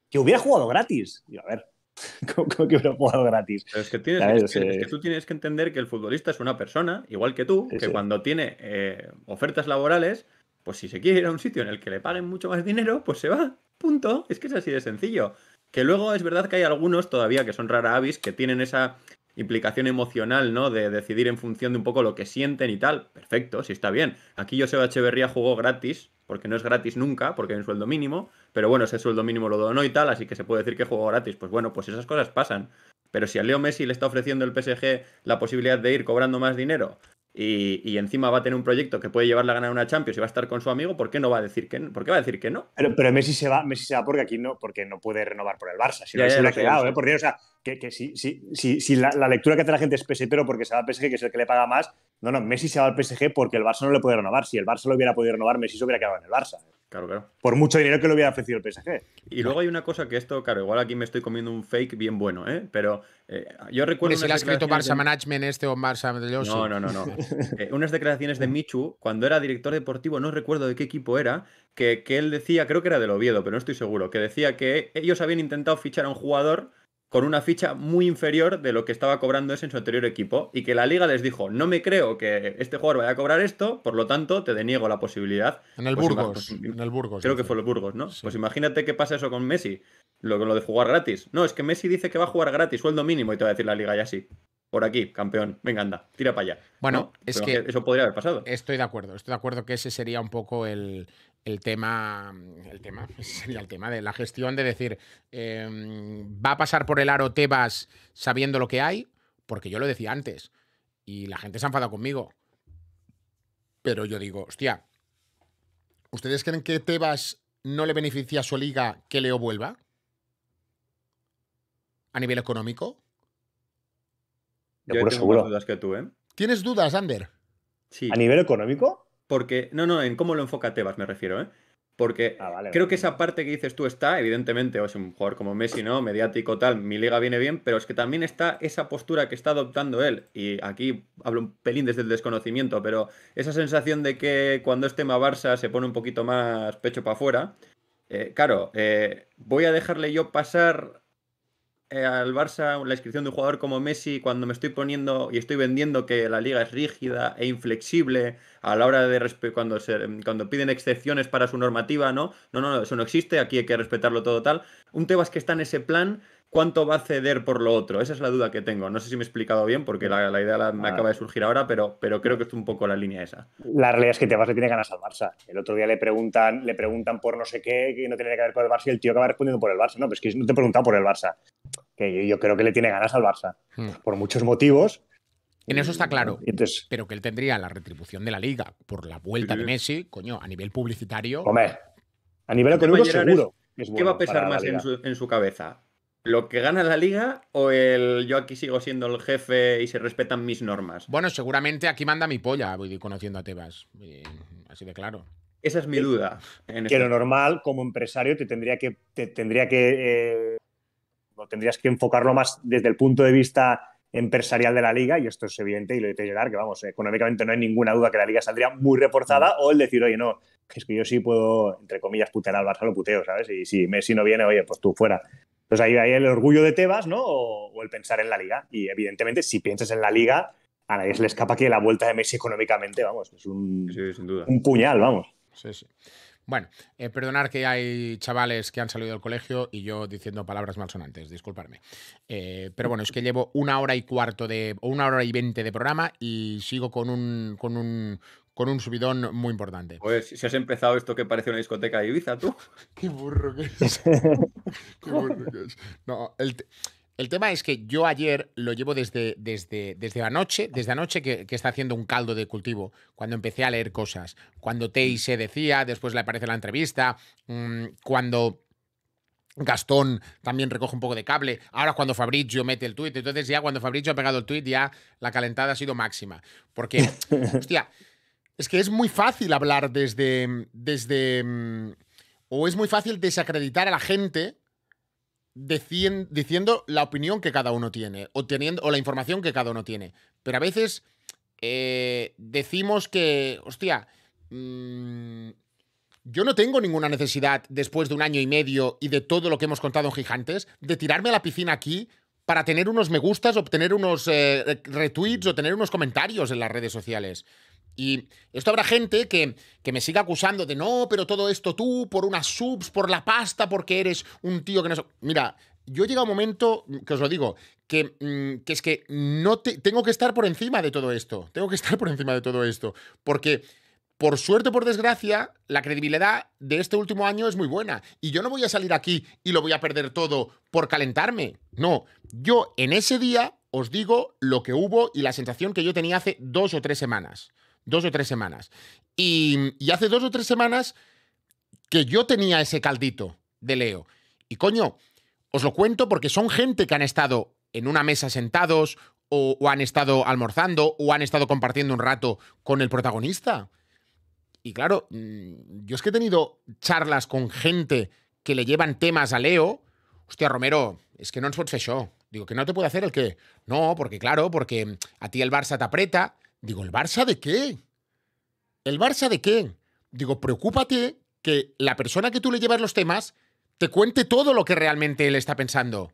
que hubiera jugado gratis. Y a ver, que hubiera jugado gratis? es, que tú tienes que entender que el futbolista es una persona, igual que tú, que cuando tiene eh, ofertas laborales, pues si se quiere ir a un sitio en el que le paguen mucho más dinero, pues se va. Punto. Es que es así de sencillo. Que luego es verdad que hay algunos todavía que son rara avis que tienen esa implicación emocional, ¿no? De decidir en función de un poco lo que sienten y tal. Perfecto, sí está bien. Aquí Joseba Echeverría jugó gratis, porque no es gratis nunca, porque hay un sueldo mínimo, pero bueno, ese sueldo mínimo lo donó y tal, así que se puede decir que jugó gratis. Pues bueno, pues esas cosas pasan. Pero si a Leo Messi le está ofreciendo el PSG la posibilidad de ir cobrando más dinero y, encima va a tener un proyecto que puede llevarle a ganar una Champions y va a estar con su amigo, ¿por qué no va a decir que no? ¿Por qué va a decir que no? Pero, Messi se va, Messi se va porque aquí no, porque no puede renovar por el Barça. Si ya, se lo ha quedado, ¿eh? Porque, o sea, que, si, si, si, la, lectura que hace la gente es pero porque se va al PSG, que es el que le paga más, no, no, Messi se va al PSG porque el Barça no le puede renovar. Si el Barça lo hubiera podido renovar, Messi se hubiera quedado en el Barça. Claro, claro. Por mucho dinero que le hubiera ofrecido el PSG. Y luego hay una cosa que esto, claro, igual aquí me estoy comiendo un fake bien bueno, ¿eh? Pero eh, yo recuerdo. ¿Es el ha escrito Barça Management este o Barça No, no, no. no. Eh, unas declaraciones de Michu, cuando era director deportivo, no recuerdo de qué equipo era, que, que él decía, creo que era del Oviedo, pero no estoy seguro, que decía que ellos habían intentado fichar a un jugador con una ficha muy inferior de lo que estaba cobrando ese en su anterior equipo y que la liga les dijo, no me creo que este jugador vaya a cobrar esto, por lo tanto te deniego la posibilidad. En el pues Burgos, pues en el Burgos. Creo que fue el Burgos, ¿no? Pues imagínate qué pasa eso con Messi, lo, lo de jugar gratis. No, es que Messi dice que va a jugar gratis, sueldo mínimo y te va a decir la liga ya sí. Por aquí, campeón, venga, anda, tira para allá. Bueno, es que eso podría haber pasado. Estoy de acuerdo, estoy de acuerdo que ese sería un poco el, el tema, mm, el tema sería el tema de la gestión, de decir, em, va a pasar por el aro Tebas sabiendo lo que hay, porque yo lo decía antes y la gente se ha enfadado conmigo. Pero yo digo, hostia, ¿ustedes creen que Tebas no le beneficia a su liga que Leo vuelva? ¿A nivel económico? Yo, ¿eh? ¿Tienes dudas, Ander? Sí. ¿A nivel económico? porque. No, no, en cómo lo enfoca Tebas me refiero, ¿eh? Porque ah, creo que esa parte que dices tú está, evidentemente, o es un jugador como Messi, ¿no? Mediático, tal, mi liga viene bien, pero es que también está esa postura que está adoptando él. Y aquí hablo un pelín desde el desconocimiento, pero esa sensación de que cuando es tema Barça se pone un poquito más pecho para afuera. Eh, claro, eh, voy a dejarle yo pasar eh, al Barça la inscripción de un jugador como Messi cuando me estoy poniendo y estoy vendiendo que la liga es rígida e inflexible a la hora de cuando, cuando piden excepciones para su normativa, ¿no? No, no, eso no existe, aquí hay que respetarlo todo tal. Un Tebas que está en ese plan, ¿cuánto va a ceder por lo otro? Esa es la duda que tengo. No sé si me he explicado bien porque la, idea me ah. acaba de surgir ahora, pero, pero creo que es un poco la línea esa. La realidad es que Tebas le tiene ganas al Barça. El otro día le preguntan, le preguntan por no sé qué, que no tiene que ver con el Barça y el tío acaba respondiendo por el Barça. No, es que no te he preguntado por el Barça que yo creo que le tiene ganas al Barça, hmm. por muchos motivos. En eso está claro. pero que él tendría la retribución de la liga por la vuelta de Messi, coño, a nivel publicitario. Hombre, a nivel económico seguro. ¿Qué va a pesar más en su, cabeza? ¿Lo que gana la liga o el yo aquí sigo siendo el jefe y se respetan mis normas? Bueno, seguramente aquí manda mi polla, voy conociendo a Tebas. así de claro. Esa es mi eh, duda. que este lo normal, como empresario, te tendría que, tendría que eh, tendrías que enfocarlo más desde el punto de vista empresarial de la liga, y esto es evidente y lo de llegar, que vamos, económicamente no hay ninguna duda que la liga saldría muy reforzada, mm. o el decir, oye, no, es que yo sí puedo, entre comillas, putear al Barça, lo puteo, ¿sabes? Y si Messi no viene, oye, pues tú fuera. Entonces ahí, hay el orgullo de Tebas, ¿no? O, el pensar en la liga. Y evidentemente, si piensas en la liga, a nadie se le escapa que la vuelta de Messi económicamente, vamos, es un, un puñal, vamos. Sí, sí. Bueno, eh, perdonar que hay chavales que han salido del colegio y yo diciendo palabras malsonantes, disculparme. Eh, pero bueno, es que llevo una hora y cuarto de, o una hora y veinte de programa y sigo con un, con un, con un subidón muy importante. Pues si has empezado esto que parece una discoteca de Ibiza, tú. Qué burro que es. Qué burro que No, el el tema es que yo ayer lo llevo desde, desde, desde anoche, desde anoche que, está haciendo un caldo de cultivo, cuando empecé a leer cosas, cuando mm. Tei se decía, después le aparece la entrevista, mm, cuando Gastón también recoge un poco de cable, ahora cuando Fabricio mete el tuit, entonces ya cuando Fabricio ha pegado el tuit ya la calentada ha sido máxima, porque, hostia, es que es muy fácil hablar desde... desde mm, o es muy fácil desacreditar a la gente diciendo la opinión que cada uno tiene o, teniendo, la información que cada uno tiene. Pero a veces eh, decimos que, hostia, mm, yo no tengo ninguna necesidad después de un año y medio y de todo lo que hemos contado en Gigantes de tirarme a la piscina aquí para tener unos me gustas, obtener unos eh, retweets o tener unos comentarios en las redes sociales. Y esto habrá gente que, me siga acusando de no, pero todo esto tú, por unas subs, por la pasta, porque eres un tío que no. Mira, yo he llegado a un momento, que os lo digo, que, mm, que es que no te, tengo que estar por encima de todo esto. Tengo que estar por encima de todo esto. Porque, por suerte o por desgracia, la credibilidad de este último año es muy buena. Y yo no voy a salir aquí y lo voy a perder todo por calentarme. No, yo en ese día os digo lo que hubo y la sensación que yo tenía hace dos o tres semanas dos o tres semanas. Y, hace dos o tres semanas que yo tenía ese caldito de Leo. Y coño, os lo cuento porque son gente que han estado en una mesa sentados o, han estado almorzando o han estado compartiendo un rato con el protagonista. Y claro, mm, yo es que he tenido charlas con gente que le llevan temas a Leo. Hostia, Romero, es que no es pots Digo, que no te puede hacer el que... No, porque claro, porque a ti el Barça te aprieta, Digo, ¿el Barça de qué? ¿El Barça de qué? Digo, preocúpate que la persona que tú le llevas los temas te cuente todo lo que realmente él está pensando.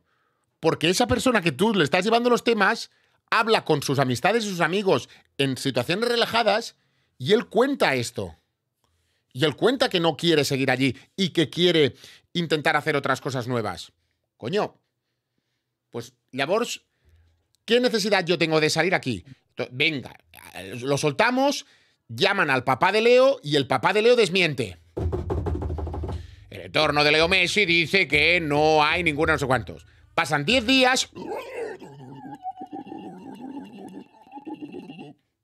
Porque esa persona que tú le estás llevando los temas habla con sus amistades y sus amigos en situaciones relajadas y él cuenta esto. Y él cuenta que no quiere seguir allí y que quiere intentar hacer otras cosas nuevas. Coño. Pues, Labors, ¿qué necesidad yo tengo de salir aquí Venga, lo soltamos, llaman al papá de Leo y el papá de Leo desmiente. El entorno de Leo Messi dice que no hay ninguno, no sé cuántos. Pasan 10 días.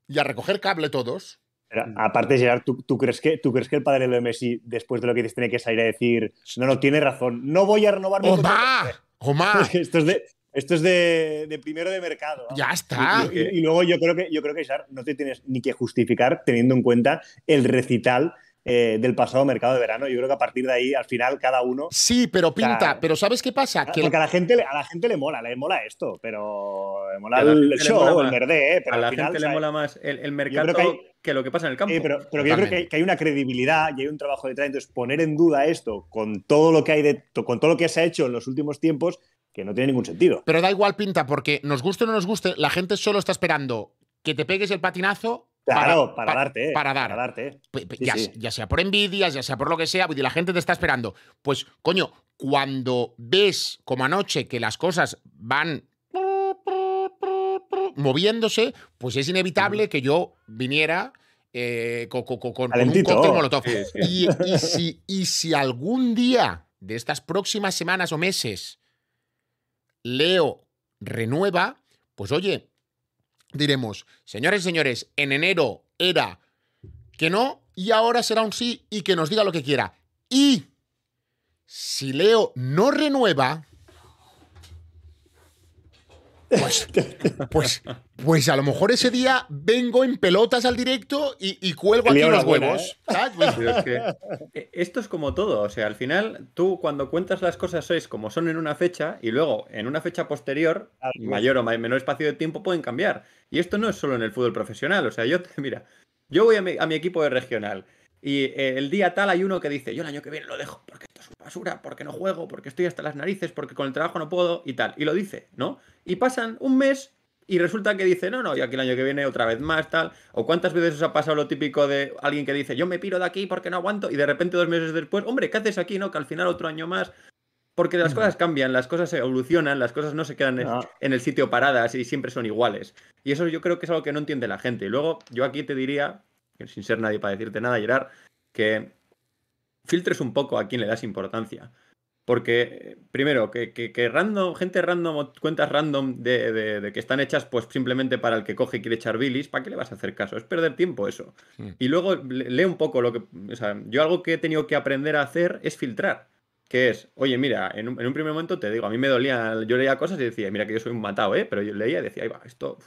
Y a recoger cable todos. aparte, de ¿tú, ¿tú, crees que, ¿tú crees que el padre de Leo Messi, después de lo que dices, tiene que salir a decir: No, no, tiene razón, no voy a renovar mi ¡Oma! ¡Oma! esto es de, esto es de, primero de mercado. Ya está. Y, luego yo creo que, yo creo que no te tienes ni que justificar teniendo en cuenta el recital eh, del pasado mercado de verano. Yo creo que a partir de ahí, al final, cada uno. Sí, pero pinta. pero ¿sabes qué pasa? Ah, que porque a, la gente, a la gente le mola, le mola esto, pero le mola el, show, el verde, eh, pero a la al final, gente le mola más el, mercado que, lo que pasa en el campo. pero, yo creo que hay, una credibilidad y hay un trabajo detrás. Entonces, poner en duda esto con todo lo que hay de, con todo lo que se ha hecho en los últimos tiempos, que no tiene ningún sentido. Pero da igual pinta, porque nos guste o no nos guste, la gente solo está esperando que te pegues el patinazo. para, darte. Para, darte. Ya, sea por envidias, ya sea por lo que sea, la gente te está esperando. Pues, coño, cuando ves como anoche que las cosas van moviéndose, pues es inevitable que yo viniera eh, con, un cóctel molotov. y, si, y si algún día de estas próximas semanas o meses Leo renueva, pues oye, diremos, señores y señores, en enero era que no y ahora será un sí y que nos diga lo que quiera. Y si Leo no renueva, pues, pues, pues a lo mejor ese día vengo en pelotas al directo y, cuelgo aquí los huevos. Pues, eh, esto es como todo, o sea, al final tú cuando cuentas las cosas sois como son en una fecha y luego en una fecha posterior, mayor o menor espacio de tiempo pueden cambiar. Y esto no es solo en el fútbol profesional, o sea, yo, te, mira, yo voy a mi, equipo de regional y eh, el día tal hay uno que dice, yo el año que viene lo dejo porque esto es una basura, porque no juego, porque estoy hasta las narices, porque con el trabajo no puedo y tal. Y lo dice, ¿no? Y pasan un mes y resulta que dice, no, no, y aquí el año que viene otra vez más, tal. O cuántas veces os ha pasado lo típico de alguien que dice, yo me piro de aquí porque no aguanto, y de repente dos meses después, hombre, ¿qué haces aquí? No, que al final otro año más. Porque las mm. cosas cambian, las cosas evolucionan, las cosas no se quedan ah. en el sitio paradas y siempre son iguales. Y eso yo creo que es algo que no entiende la gente. Y luego, yo aquí te diría, sin ser nadie para decirte nada, Gerard, que filtres un poco a quién le das importancia. Porque, primero, que, que, random, gente random, cuentas random de, que están hechas pues simplemente para el que coge y quiere echar bilis, ¿para qué le vas a hacer caso? Es perder tiempo eso. Hmm. Y luego lee un poco lo que. O sea, yo algo que he tenido que aprender a hacer es filtrar. Que es, oye, mira, en un, en un primer momento te digo, a mí me dolía, yo leía cosas y decía, mira que yo soy un matado, ¿eh? Pero yo leía y decía, ahí va, esto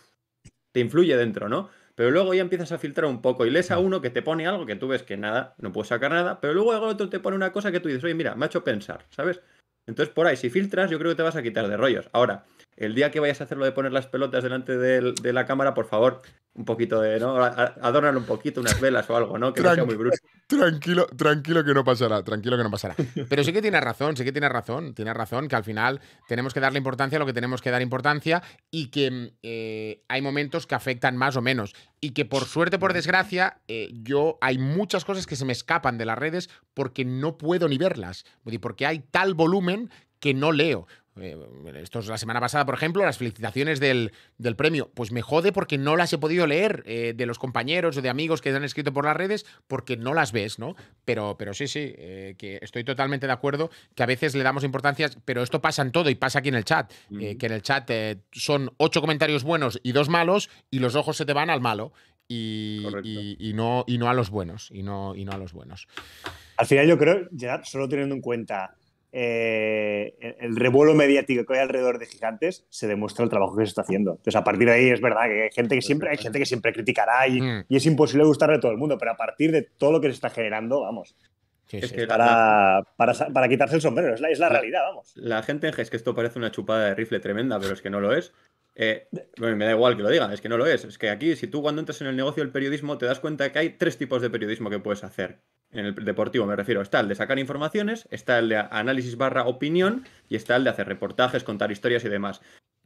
te influye dentro, ¿no? pero luego ya empiezas a filtrar un poco y lees a mm. uno que te pone algo que tú ves que nada, no puedes sacar nada, pero luego el otro te pone una cosa que tú dices, oye, mira, me ha hecho pensar, ¿sabes? Entonces, por ahí, si filtras, yo creo que te vas a quitar de rollos. Ahora, el día que vayas a lo de poner las pelotas delante de la cámara, por favor, un poquito de, ¿no? Adornar un poquito, unas velas o algo, ¿no? Que no sea muy brusco. Tranquilo, tranquilo que no pasará, tranquilo que no pasará. Pero sí que tiene razón, sí que tiene razón, tiene razón que al final tenemos que darle importancia a lo que tenemos que dar importancia y que eh, hay momentos que afectan más o menos. Y que por suerte, por desgracia, eh, yo hay muchas cosas que se me escapan de las redes porque no puedo ni verlas. Porque hay tal volumen que no leo. Eh, esto es la semana pasada, por ejemplo, las felicitaciones del, premio. Pues me jode porque no las he podido leer eh, de los compañeros o de amigos que han escrito por las redes porque no las ves, ¿no? Pero, pero sí, sí, eh, que estoy totalmente de acuerdo que a veces le damos importancia, pero esto pasa en todo y pasa aquí en el chat. que en el chat son ocho comentarios buenos y dos malos y los ojos se te van al malo. Y, no, y no a los buenos. Y no, y no a los buenos. Al final, yo creo, ya solo teniendo en cuenta eh, el revuelo mediático que hay alrededor de Gigantes, se demuestra el trabajo que se está haciendo. Entonces, a partir de ahí es verdad que hay gente que siempre, hay gente que siempre criticará y, mm. y es imposible gustarle a todo el mundo, pero a partir de todo lo que se está generando, vamos. Que para, para, quitarse el sombrero, es la, realidad, vamos. La gente es que esto parece una chupada de rifle tremenda, pero es que no lo es. Eh, me da igual que lo digan, es que no lo es. Es que aquí, si tú cuando entras en el negocio del periodismo, te das cuenta que hay tres tipos de periodismo que puedes hacer en el deportivo me refiero, está el de sacar informaciones, está el de análisis barra opinión y está el de hacer reportajes, contar historias y demás.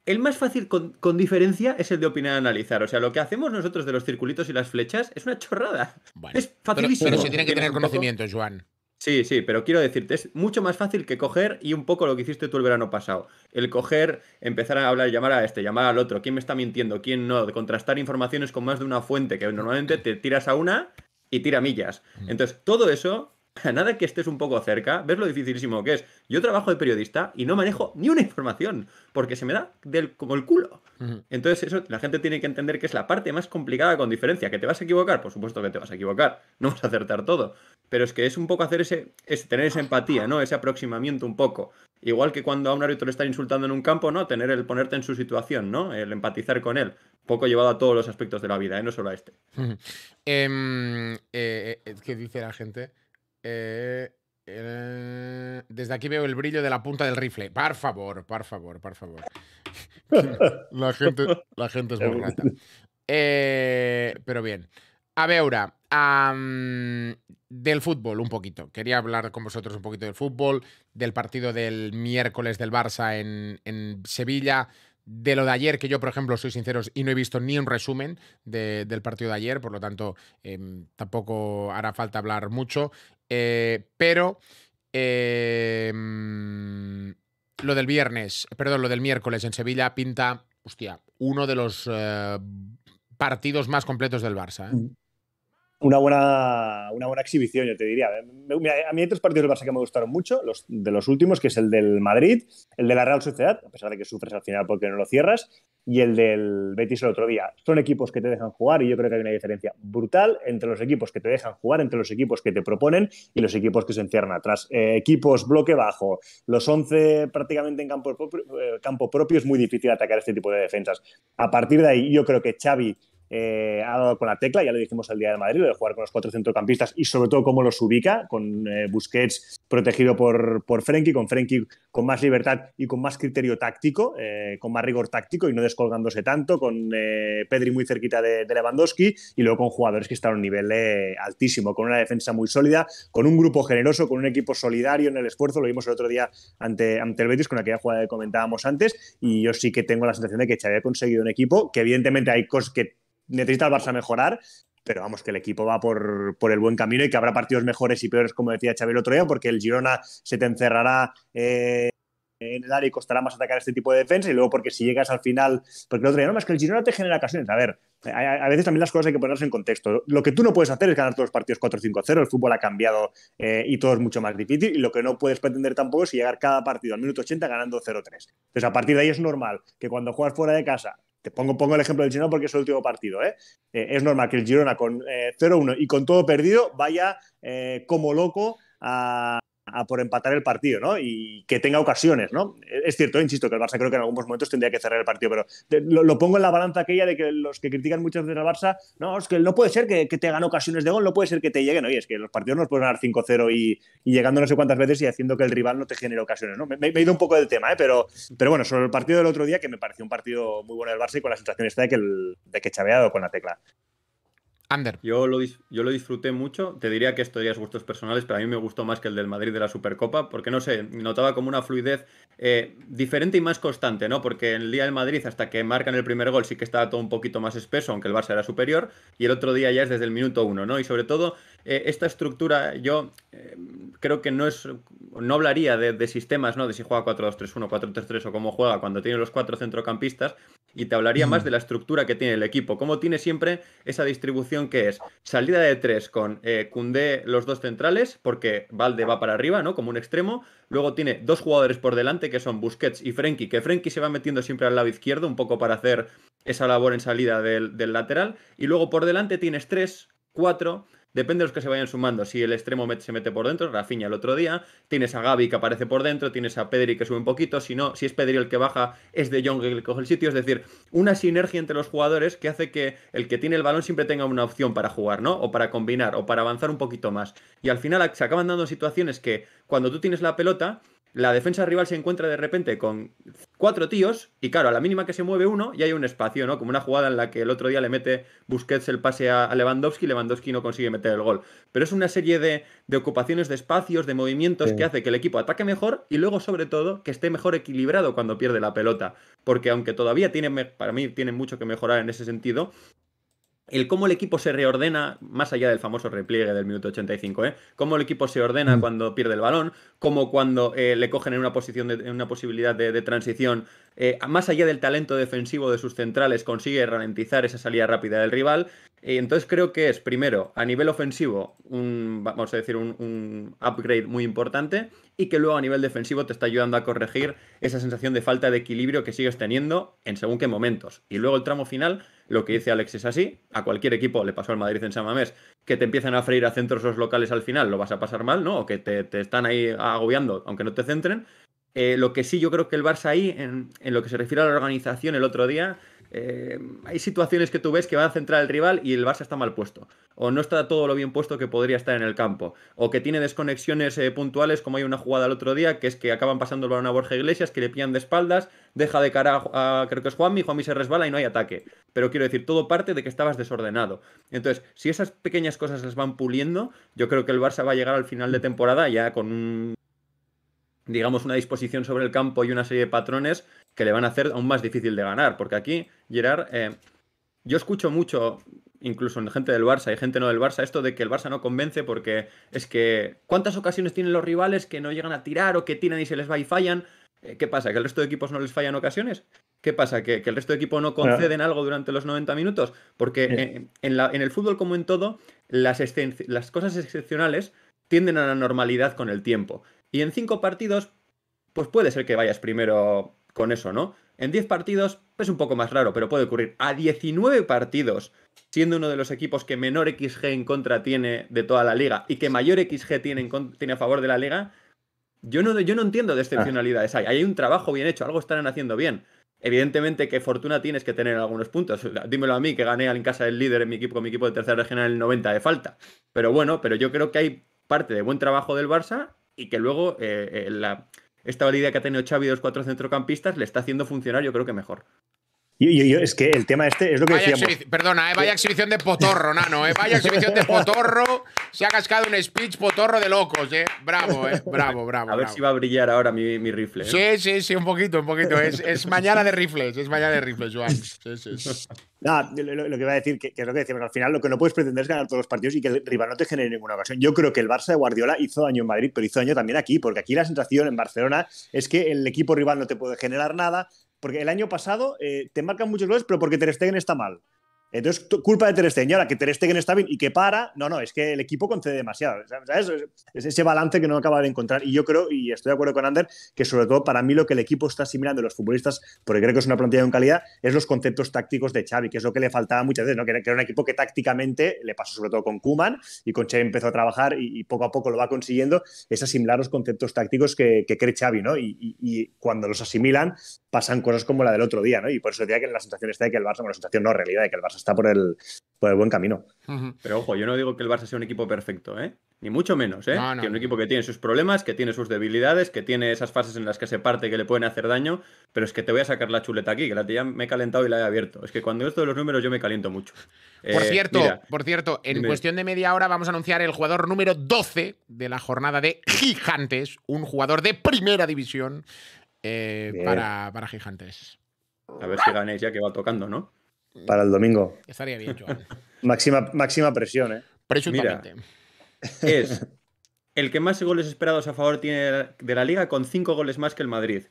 El más fácil con, diferencia es el de opinar y analizar. O sea, lo que hacemos nosotros de los circulitos y las flechas es una chorrada. Es facilísimo. Pero, se tiene que tener conocimiento, Joan. Sí, sí, pero quiero decirte, es mucho más fácil que coger y un poco lo que hiciste tú el verano pasado. El coger, empezar a hablar, llamar a este, llamar al otro, quién me está mintiendo, quién no, contrastar informaciones con más de una fuente, que normalmente te tiras a una y tiramillas. Mm. Entonces, todo eso, a nada que estés un poco cerca, ves lo dificilísimo que es. Yo trabajo de periodista y no manejo ni una información, porque se me da del, como el culo. Entonces, eso la gente tiene que entender que es la parte más complicada con diferencia. ¿Que te vas a equivocar? Por supuesto que te vas a equivocar, no vas a acertar todo. Pero es que es un poco hacer ese, tener esa empatía, ¿no? Ese aproximamiento un poco. Igual que cuando a un árbitro le están insultando en un campo, ¿no? Tener el ponerte en su situación, ¿no? El empatizar con él poco llevado a todos los aspectos de la vida, ¿eh? no solo a este. Em, eh, eh, ¿Qué dice la gente? desde aquí veo el brillo de la punta del rifle. Por favor, por favor, por favor. la, gente, es muy em. rata. pero bien. A ver, del fútbol un poquito. Quería hablar con vosotros un poquito del fútbol, del partido del miércoles del Barça en Sevilla de lo de ayer, que yo, por ejemplo, soy sincero y no he visto ni un resumen del partido de ayer, por lo tanto, em, tampoco hará falta hablar mucho. Eh, pero em, lo del viernes, perdón, lo del miércoles en Sevilla pinta, hostia, uno de los eh, partidos más completos del Barça. ¿eh? Mm una buena, una buena exhibición, yo te diría. Eh, a mí hay tres partidos del Barça que me gustaron mucho, los, de los últimos, que es el del Madrid, el de la Real Sociedad, a pesar de que sufres al final porque no lo cierras, y el del Betis el otro día. Son equipos que te dejan jugar y yo creo que hay una diferencia brutal entre los equipos que te dejan jugar, entre los equipos que te proponen y los equipos que se encierran atrás. Eh, equipos bloque bajo, los 11 prácticamente en campo, eh, campo propio, es muy difícil atacar este tipo de defensas. A partir de ahí, yo creo que Xavi eh, ha dado con la tecla, ya lo dijimos el día de Madrid, de jugar con los cuatro centrocampistas y sobre todo cómo los ubica, con eh, Busquets protegido por, por Frenkie, con Frenkie con más libertad y con más criterio táctico, eh, con más rigor táctico y no descolgándose tanto, con Pedri muy cerquita de, Lewandowski y luego con jugadores que están a un nivel altísimo, con una defensa muy sólida, con un grupo generoso, con un equipo solidario en el esfuerzo, lo vimos el otro día ante, ante el Betis con aquella jugada que comentábamos antes y yo sí que tengo la sensación de que Xavi ha conseguido un equipo que evidentemente hay cosas que necesita el Barça mejorar, pero vamos, que el equipo va por, por, el buen camino y que habrá partidos mejores y peores, como decía Xavi el otro día, porque el Girona se te encerrará eh, en el área y costará más atacar este tipo de defensa, y luego porque si llegas al final, porque el otro día, no, más que el Girona te genera ocasiones, a ver, a, veces también las cosas hay que ponerlas en contexto. Lo que tú no puedes hacer es ganar todos los partidos 4-5-0, el fútbol ha cambiado eh, y todo es mucho más difícil, y lo que no puedes pretender tampoco es llegar cada partido al minuto 80 ganando 0-3. Entonces, a partir de ahí es normal que cuando juegas fuera de casa te pongo, pongo el ejemplo del Girona porque es el último partido. ¿eh? Eh, es normal que el Girona con 0-1 eh, y con todo perdido vaya como loco a, a por empatar el partido, ¿no? Y que tenga ocasiones, ¿no? Es cierto, insisto, que el Barça creo que en algunos momentos tendría que cerrar el partido, pero lo, pongo en la balanza aquella de que los que critican muchas veces al Barça, no, es que no puede ser que, te hagan ocasiones de gol, no puede ser que te lleguen, oye, es que los partidos nos pueden dar 5-0 y, llegando no sé cuántas veces y haciendo que el rival no te genere ocasiones, ¿no? Me, he ido un poco del tema, ¿eh? Pero, pero bueno, sobre el partido del otro día, que me pareció un partido muy bueno del Barça y con la sensación esta de que, de que chaveado con la tecla. Yo lo, yo lo disfruté mucho. Te diría que esto ya es gustos personales, pero a mí me gustó más que el del Madrid de la Supercopa, porque no sé, notaba como una fluidez eh, diferente y más constante, ¿no? Porque el día del Madrid, hasta que marcan el primer gol, sí que estaba todo un poquito más espeso, aunque el Barça era superior, y el otro día ya es desde el minuto uno, ¿no? Y sobre todo, eh, esta estructura, yo eh, creo que no es. No hablaría de, de sistemas, ¿no? De si juega 4-2-3-1, 4-3-3 o cómo juega cuando tiene los cuatro centrocampistas, y te hablaría más de la estructura que tiene el equipo. Como tiene siempre esa distribución que es salida de tres con Cundé eh, los dos centrales, porque Valde va para arriba, ¿no? Como un extremo. Luego tiene dos jugadores por delante que son Busquets y Frenkie, que Frenkie se va metiendo siempre al lado izquierdo, un poco para hacer esa labor en salida del, del lateral. Y luego por delante tienes tres cuatro. Depende de los que se vayan sumando. Si el extremo se mete por dentro, Rafinha el otro día, tienes a Gaby que aparece por dentro, tienes a Pedri que sube un poquito, si no, si es Pedri el que baja, es de Jong el que coge el sitio. Es decir, una sinergia entre los jugadores que hace que el que tiene el balón siempre tenga una opción para jugar, ¿no? O para combinar, o para avanzar un poquito más. Y al final se acaban dando situaciones que cuando tú tienes la pelota, la defensa rival se encuentra de repente con cuatro tíos y claro, a la mínima que se mueve uno ya hay un espacio, ¿no? Como una jugada en la que el otro día le mete Busquets el pase a Lewandowski y Lewandowski no consigue meter el gol. Pero es una serie de, ocupaciones de espacios, de movimientos que hace que el equipo ataque mejor y luego sobre todo que esté mejor equilibrado cuando pierde la pelota. Porque aunque todavía tiene, para mí tienen mucho que mejorar en ese sentido, el cómo el equipo se reordena, más allá del famoso repliegue del minuto 85, ¿eh? cómo el equipo se ordena mm. cuando pierde el balón, cómo cuando eh, le cogen en una posición de, en una posibilidad de, transición, eh, más allá del talento defensivo de sus centrales, consigue ralentizar esa salida rápida del rival. entonces creo que es, primero, a nivel ofensivo, vamos a decir, un, un upgrade muy importante y que luego a nivel defensivo te está ayudando a corregir esa sensación de falta de equilibrio que sigues teniendo en según qué momentos. Y luego el tramo final lo que dice Alex es así. A cualquier equipo le pasó al Madrid en San Mamés que te empiezan a freír a centros los locales al final, lo vas a pasar mal, ¿no? O que te, están ahí agobiando, aunque no te centren. Eh, lo que sí, yo creo que el Barça ahí, en, en, lo que se refiere a la organización el otro día, eh, hay situaciones que tú ves que van a centrar el rival y el Barça está mal puesto, o no está todo lo bien puesto que podría estar en el campo, o que tiene desconexiones eh, puntuales, como hay una jugada el otro día, que es que acaban pasando el balón a Borja Iglesias, que le pillan de espaldas, deja de cara a, creo que es Juanmi, Juanmi se resbala y no hay ataque. Pero quiero decir, todo parte de que estabas desordenado. Entonces, si esas pequeñas cosas las van puliendo, yo creo que el Barça va a llegar al final de temporada ya con un digamos, una disposición sobre el campo y una serie de patrones que le van a hacer aún más difícil de ganar. Porque aquí, Gerard, eh, yo escucho mucho, incluso en gente del Barça y gente no del Barça, esto de que el Barça no convence porque es que ¿cuántas ocasiones tienen los rivales que no llegan a tirar o que tiran y se les va y fallan? Eh, ¿Qué pasa? ¿Que el resto de equipos no les fallan ocasiones? ¿Qué pasa? ¿Que, el resto de equipos no conceden algo durante los 90 minutos? Porque en, en, el fútbol, como en todo, las cosas excepcionales tienden a la normalidad con el tiempo. Y en cinco partidos, pues puede ser que vayas primero con eso, ¿no? En diez partidos es un poco más raro, pero puede ocurrir. A 19 partidos, siendo uno de los equipos que menor XG en contra tiene de toda la liga y que mayor XG tiene, tiene a favor de la liga, yo no, yo no entiendo de excepcionalidades. Hay, un trabajo bien hecho, algo estarán haciendo bien. Evidentemente que fortuna tienes que tener algunos puntos. Dímelo a mí, que gané en casa del líder en mi equipo, con mi equipo de tercera regional el 90 de falta. Pero bueno, pero yo creo que hay parte de buen trabajo del Barça y que luego eh, eh, la, esta validez que ha tenido Xavi de los cuatro centrocampistas le está haciendo funcionar yo creo que mejor yo, es que el tema este es lo que decíamos. Perdona, eh, vaya exhibición de potorro, nano. Eh, vaya exhibición de potorro. Se ha cascado un speech potorro de locos. ¿eh? Bravo, ¿eh? bravo, bravo. A ver si va a brillar ahora mi, rifle. Eh. Sí, sí, sí, un poquito, un poquito. Es, mañana de rifles, es mañana de rifles, Juan. lo, que iba a decir, que, es lo que decíamos, al final lo que no puedes pretender es ganar todos los partidos y que el rival no te genere ninguna ocasión. Yo creo que el Barça de Guardiola hizo daño en Madrid, pero hizo daño también aquí, porque aquí la sensación en Barcelona es que el equipo rival no te puede generar nada, porque el año pasado eh, te marcan muchos goles, pero porque Ter Stegen está mal. Entonces, culpa de Ter Stegen. Y ahora que Ter Stegen está bien y que para, no, no, es que el equipo concede demasiado. Es ese balance que no acaba de encontrar. Y yo creo, y estoy de acuerdo con Ander, que sobre todo para mí lo que el equipo está asimilando, los futbolistas, porque creo que es una plantilla con calidad, es los conceptos tácticos de Xavi, que es lo que le faltaba muchas veces, ¿no? que, era, un equipo que tácticamente le pasó sobre todo con Kuman y con Xavi empezó a trabajar y, poco a poco lo va consiguiendo, es asimilar los conceptos tácticos que, cree Xavi, ¿no? Y, y cuando los asimilan, pasan cosas como la del otro día, ¿no? Y por eso decía que la sensación está de que el Barça, bueno, la sensación no, realidad, de que el Barça está por el, por el buen camino. Pero ojo, yo no digo que el Barça sea un equipo perfecto, ¿eh? Ni mucho menos, ¿eh? Que es Que un equipo que tiene sus problemas, que tiene sus debilidades, que tiene esas fases en las que se parte que le pueden hacer daño, pero es que te voy a sacar la chuleta aquí, que la tía me he calentado y la he abierto. Es que cuando esto de los números yo me caliento mucho. Por eh, cierto, por cierto, en cuestión de media hora vamos a anunciar el jugador número 12 de la jornada de Gigantes, un jugador de primera división eh, para, para Gigantes. A ver si ganéis ya que va tocando, ¿no? Para el domingo. Estaría bien, Joan. máxima, máxima presión, ¿eh? Presuntamente. es el que más goles esperados a favor tiene de la liga con 5 goles más que el Madrid.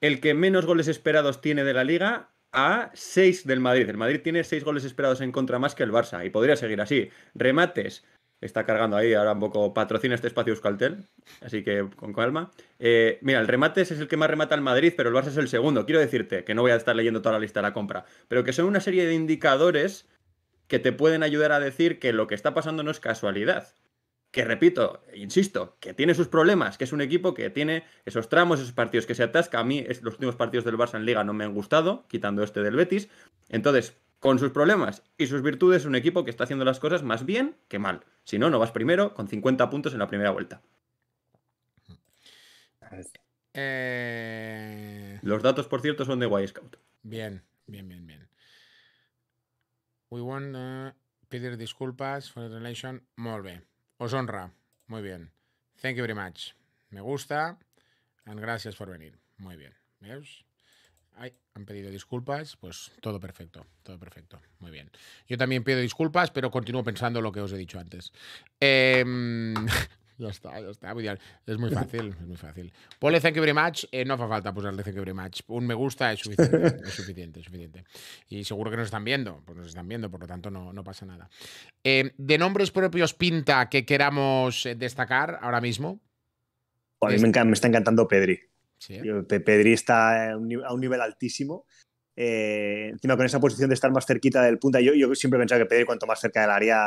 El que menos goles esperados tiene de la liga a 6 del Madrid. El Madrid tiene 6 goles esperados en contra más que el Barça y podría seguir así. Remates, está cargando ahí ahora un poco, patrocina este espacio Euskaltel, así que con calma. Eh, mira, el remate es el que más remata el Madrid, pero el Barça es el segundo. Quiero decirte que no voy a estar leyendo toda la lista de la compra, pero que son una serie de indicadores que te pueden ayudar a decir que lo que está pasando no es casualidad. Que repito, insisto, que tiene sus problemas, que es un equipo que tiene esos tramos, esos partidos que se atasca. A mí los últimos partidos del Barça en Liga no me han gustado, quitando este del Betis. Entonces, con sus problemas y sus virtudes, un equipo que está haciendo las cosas más bien que mal. Si no, no vas primero con 50 puntos en la primera vuelta. Eh, Los datos, por cierto, son de Y Scout. Bien, bien, bien, bien. We want to uh, pedir disculpas for the relation. Molve. Os honra. Muy bien. Thank you very much. Me gusta. And gracias por venir. Muy bien han pedido disculpas, pues todo perfecto, todo perfecto, muy bien. Yo también pido disculpas, pero continúo pensando lo que os he dicho antes. Em, ya está, ya está. Es muy fácil, es muy fácil. Ponle thank you very much. Eh, no hace falta ponerle thank you very much. Un me gusta es suficiente, suficiente, suficiente. Y seguro que nos están viendo, pues nos están viendo, por lo tanto no, pasa nada. Em, ¿De nombres propios pinta que queramos eh, destacar ahora mismo? me está encantando Pedri. Sí. Pedri está eh, a un nivel altísimo. Eh, encima con esa posición de estar más cerquita del punta, yo, yo siempre pensaba que Pedri cuanto más cerca del área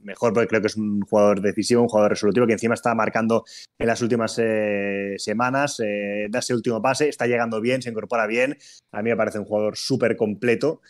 mejor, porque creo que es un jugador decisivo, un jugador resolutivo, que encima está marcando en las últimas eh, semanas, eh, da ese último pase, está llegando bien, se incorpora bien, a mí me parece un jugador súper completo.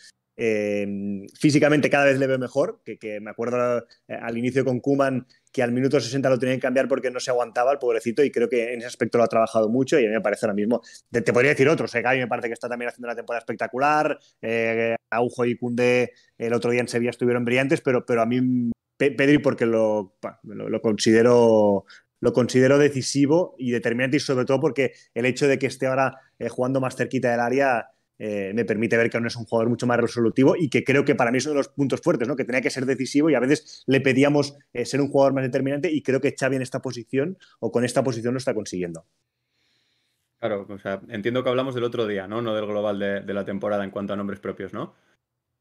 físicamente cada vez le veo mejor, que me acuerdo al inicio con Kuman que al minuto 60 lo tenían que cambiar porque no se aguantaba el pobrecito y creo que en ese aspecto lo ha trabajado mucho y a mí me parece ahora mismo, te, podría decir otro... se ¿eh? me parece que está también haciendo una temporada espectacular, eh, Aujo y cunde el otro día en Sevilla estuvieron brillantes, pero, pero a mí Pedri porque lo, lo, considero lo considero decisivo y determinante y sobre todo porque el hecho de que esté ahora eh, jugando más cerquita del área eh, me permite ver que aún es un jugador mucho más resolutivo y que creo que para mí es uno de los puntos fuertes, ¿no? que tenía que ser decisivo y a veces le pedíamos eh, ser un jugador más determinante y creo que Xavi en esta posición o con esta posición lo está consiguiendo. Claro, o sea, entiendo que hablamos del otro día, ¿no? No del global de, la temporada en cuanto a nombres propios, ¿no?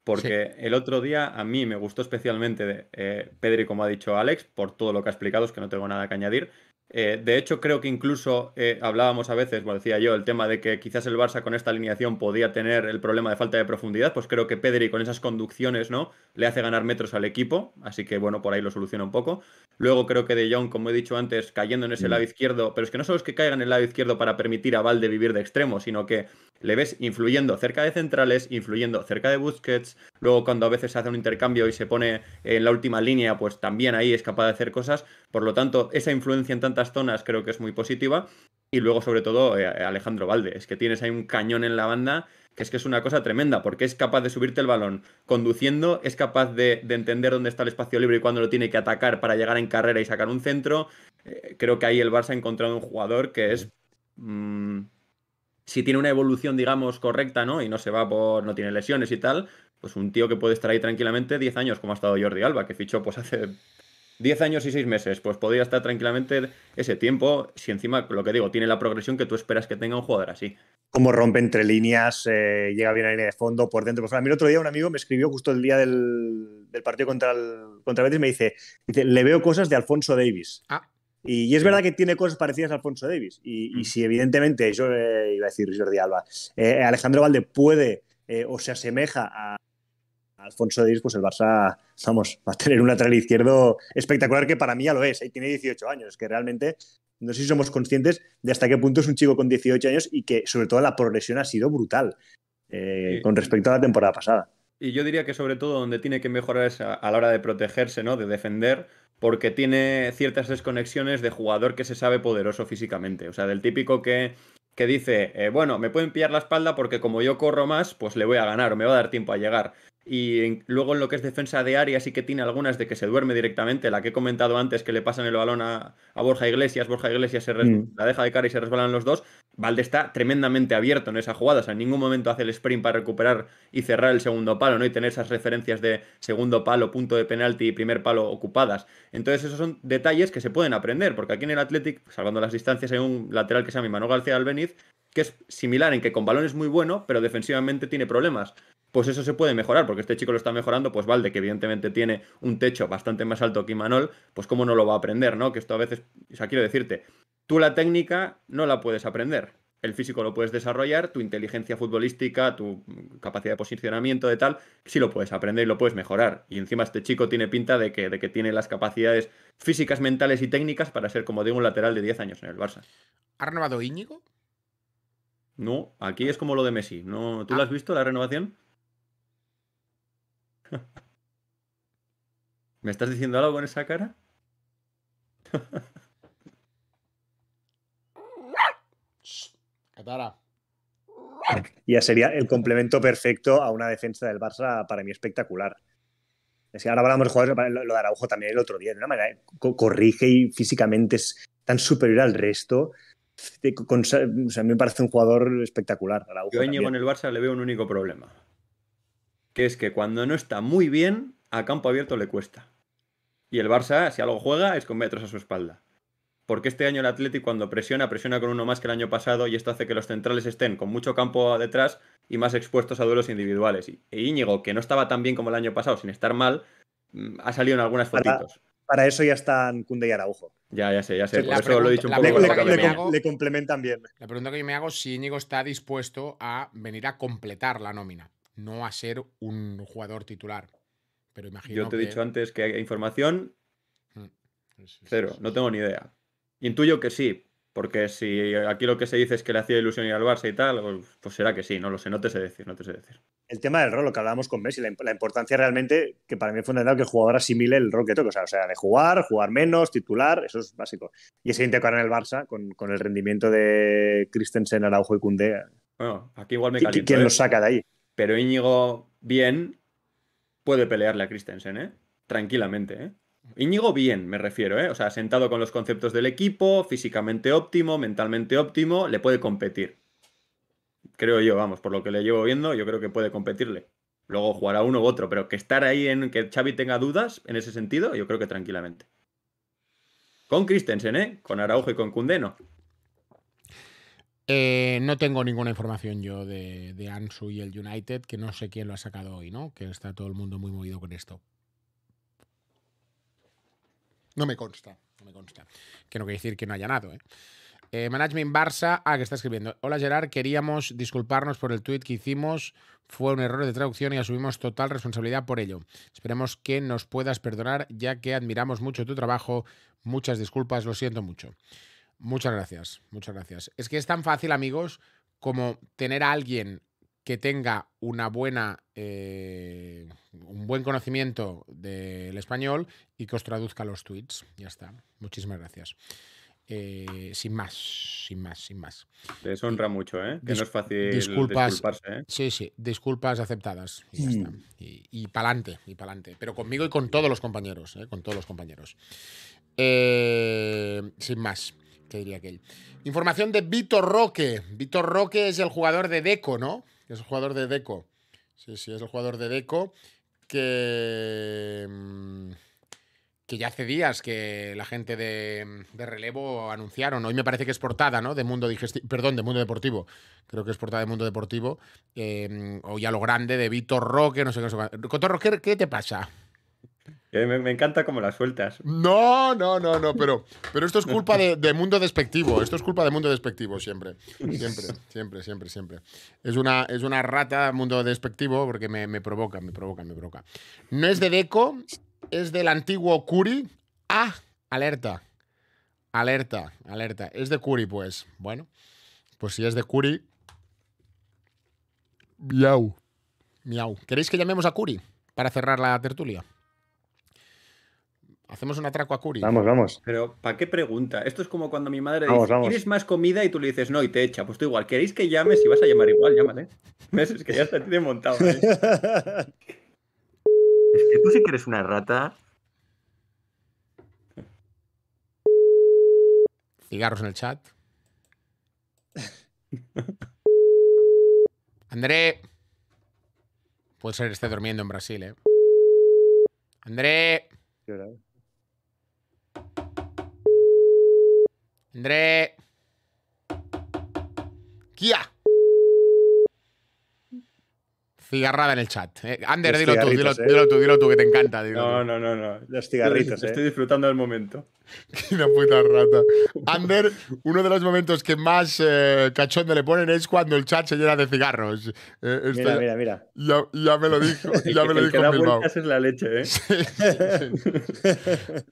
Porque el otro día a mí me gustó especialmente Pedro eh, Pedri, como ha dicho Alex, por todo lo que ha explicado, es que no tengo nada que añadir, eh, de hecho, creo que incluso eh, hablábamos a veces, lo decía yo, el tema de que quizás el Barça con esta alineación podía tener el problema de falta de profundidad, pues creo que Pedri con esas conducciones, ¿no? Le hace ganar metros al equipo, así que bueno, por ahí lo soluciona un poco. Luego creo que De Jong, como he dicho antes, cayendo en ese mm. lado izquierdo, pero es que no solo es que caiga en el lado izquierdo para permitir a Valde vivir de extremo, sino que le ves influyendo cerca de centrales, influyendo cerca de Busquets, luego cuando a veces se hace un intercambio y se pone en la última línea, pues también ahí es capaz de hacer cosas, por lo tanto, esa influencia en tanto zonas creo que es muy positiva. Y luego, sobre todo, eh, Alejandro Valde. Es que tienes ahí un cañón en la banda que es que es una cosa tremenda, porque es capaz de subirte el balón conduciendo, es capaz de, entender dónde está el espacio libre y cuándo lo tiene que atacar para llegar en carrera y sacar un centro. Eh, creo que ahí el Barça ha encontrado un jugador que es... Mm, si tiene una evolución, digamos, correcta, ¿no? Y no se va por... no tiene lesiones y tal, pues un tío que puede estar ahí tranquilamente 10 años, como ha estado Jordi Alba, que fichó pues hace 10 años y 6 meses, pues podría estar tranquilamente ese tiempo, si encima, lo que digo, tiene la progresión que tú esperas que tenga un jugador así. Cómo rompe entre líneas, eh, llega bien a línea de fondo, por dentro, por fuera. A mí el otro día un amigo me escribió justo el día del, partido contra el contra Betis, me dice, le veo cosas de Alfonso Davis. Ah. Y, es verdad que tiene cosas parecidas a Alfonso Davis. Y, mm. si evidentemente, yo eh, iba a decir Jordi Alba, eh, Alejandro Valde puede o se asemeja a, Alfonso Davis, pues el Barça, vamos, va a tener un lateral izquierdo espectacular que para mí ya lo es. Y ¿eh? tiene 18 años, que realmente no sé si somos conscientes de hasta qué punto es un chico con 18 años y que sobre todo la progresión ha sido brutal eh, con respecto a la temporada pasada. Y yo diría que sobre todo donde tiene que mejorar es a, la hora de protegerse, ¿no? De defender, porque tiene ciertas desconexiones de jugador que se sabe poderoso físicamente. O sea, del típico que que dice, eh, bueno, me pueden pillar la espalda porque como yo corro más, pues le voy a ganar, o me va a dar tiempo a llegar. Y luego en lo que es defensa de área sí que tiene algunas de que se duerme directamente, la que he comentado antes que le pasan el balón a, Borja Iglesias, Borja Iglesias se mm. la deja de cara y se resbalan los dos. Valde está tremendamente abierto en esa jugada, o sea, en ningún momento hace el sprint para recuperar y cerrar el segundo palo, ¿no? Y tener esas referencias de segundo palo, punto de penalti y primer palo ocupadas. Entonces esos son detalles que se pueden aprender, porque aquí en el Athletic, salvando las distancias, hay un lateral que se llama Manu García Albeniz, que es similar en que con balón es muy bueno, pero defensivamente tiene problemas. Pues eso se puede mejorar, porque este chico lo está mejorando, pues Valde, que evidentemente tiene un techo bastante más alto que Imanol, pues cómo no lo va a aprender, ¿no? Que esto a veces, o sea, quiero decirte, tú la técnica no la puedes aprender, el físico lo puedes desarrollar, tu inteligencia futbolística, tu capacidad de posicionamiento de tal, sí lo puedes aprender y lo puedes mejorar. Y encima este chico tiene pinta de que, de que tiene las capacidades físicas, mentales y técnicas para ser, como digo, un lateral de 10 años en el Barça. ¿Ha renovado Íñigo? No, aquí es como lo de Messi. No, ¿Tú ah. lo has visto, la renovación? ¿Me estás diciendo algo con esa cara? Catara. Ya sería el complemento perfecto a una defensa del Barça para mí espectacular. Es que ahora hablamos de jugadores, lo de Araujo también el otro día, eh, corrige y físicamente es tan superior al resto me parece un jugador espectacular. Yo Yo Íñigo en el Barça le veo un único problema, que es que cuando no está muy bien, a campo abierto le cuesta. Y el Barça, si algo juega, es con metros a su espalda. Porque este año el Atlético cuando presiona, presiona con uno más que el año pasado y esto hace que los centrales estén con mucho campo detrás y más expuestos a duelos individuales. Y e Íñigo, que no estaba tan bien como el año pasado, sin estar mal, mm, ha salido en algunas fotitos para eso ya están Cunde y Araujo. Ya, ya sé, ya sé. por eso lo he dicho un poco. Le, complementan bien. La pregunta que yo me hago es si Íñigo está dispuesto a venir a completar la nómina, no a ser un jugador titular. Pero imagino Yo te he dicho antes que hay información. Mm. Pues Cero, no tengo ni idea. Intuyo que sí, porque si aquí lo que se dice es que le hacía ilusión ir al Barça y tal, pues, pues será que sí, no lo sé, no te sé decir, no te sé decir el tema del rol, lo que hablábamos con Messi, la, importancia realmente, que para mí es fundamental que el jugador asimile el rol que toca, o sea, o sea de jugar, jugar menos, titular, eso es básico. Y ese intento en el Barça, con, el rendimiento de Christensen, Araujo y Cundé. Bueno, aquí igual me ¿Quién lo ¿eh? saca de ahí? Pero Íñigo, bien, puede pelearle a Christensen, ¿eh? Tranquilamente, ¿eh? Íñigo bien, me refiero, ¿eh? O sea, sentado con los conceptos del equipo, físicamente óptimo, mentalmente óptimo, le puede competir creo yo, vamos, por lo que le llevo viendo, yo creo que puede competirle. Luego jugará uno u otro, pero que estar ahí en que Xavi tenga dudas en ese sentido, yo creo que tranquilamente. Con Christensen, ¿eh? Con Araujo y con Cundeno. Eh, no tengo ninguna información yo de, de, Ansu y el United, que no sé quién lo ha sacado hoy, ¿no? Que está todo el mundo muy movido con esto. No me consta, no me consta. Que no quiere decir que no haya nada, ¿eh? Eh, Management Barça, ah, que está escribiendo. Hola Gerard, queríamos disculparnos por el tweet que hicimos. Fue un error de traducción y asumimos total responsabilidad por ello. Esperemos que nos puedas perdonar, ya que admiramos mucho tu trabajo. Muchas disculpas, lo siento mucho. Muchas gracias, muchas gracias. Es que es tan fácil, amigos, como tener a alguien que tenga una buena, eh, un buen conocimiento del español y que os traduzca los tweets. Ya está. Muchísimas gracias. Eh, sin más, sin más, sin más. Te deshonra mucho, ¿eh? Que no es fácil disculpas, disculparse, ¿eh? Sí, sí, disculpas aceptadas. Y ya está. Mm. Y pa'lante, y pa'lante. Pero conmigo y con todos los compañeros, ¿eh? Con todos los compañeros. Eh, sin más, que diría aquel. Información de Vitor Roque. Vitor Roque es el jugador de Deco, ¿no? Es el jugador de Deco. Sí, sí, es el jugador de Deco que... Mm, que ya hace días que la gente mm, de, relevo anunciaron, hoy me parece que es portada, ¿no? De Mundo Digestivo, perdón, de Mundo Deportivo, creo que es portada de Mundo Deportivo, eh, o ya lo grande de Vitor Roque, no sé qué. No sé qué. ¿qué, te pasa? me, encanta como las sueltas. No, no, no, no, pero, pero esto es culpa de, mundo despectivo. Esto es culpa de mundo despectivo siempre. Siempre, siempre, siempre, siempre. Es una, es una rata mundo despectivo porque me, me provoca, me provoca, me provoca. No es de Deco, es del antiguo Curi. Ah, alerta. Alerta, alerta. Es de Curi, pues. Bueno, pues si es de Curi. Miau. Miau. ¿Queréis que llamemos a Curi para cerrar la tertulia? Hacemos un atraco a Curi. Vamos, vamos. Pero, ¿para qué pregunta? Esto es como cuando mi madre dice, ¿quieres más comida? Y tú le dices, no, y te echa. Pues tú igual, ¿queréis que llames? Si vas a llamar igual, llámale. Es que ya está, tiene montado. ¿eh? Es que tú sí que eres una rata. Cigarros en el chat. André. Puede ser, esté durmiendo en Brasil, ¿eh? André. André. Kia. Cigarrada en el chat. Eh, Ander, dilo tú, dilo, ¿eh? dilo, tú, dilo tú, que te encanta. no, no, no, no. Los cigarritos. Estoy, ¿eh? estoy disfrutando del momento. Qué puta rata. Ander, uno de los momentos que más cachonde le ponen es cuando el chat se llena de cigarros. Este, mira, mira, mira. Ya, me lo dijo. Ya me lo dijo que da es la leche, ¿eh?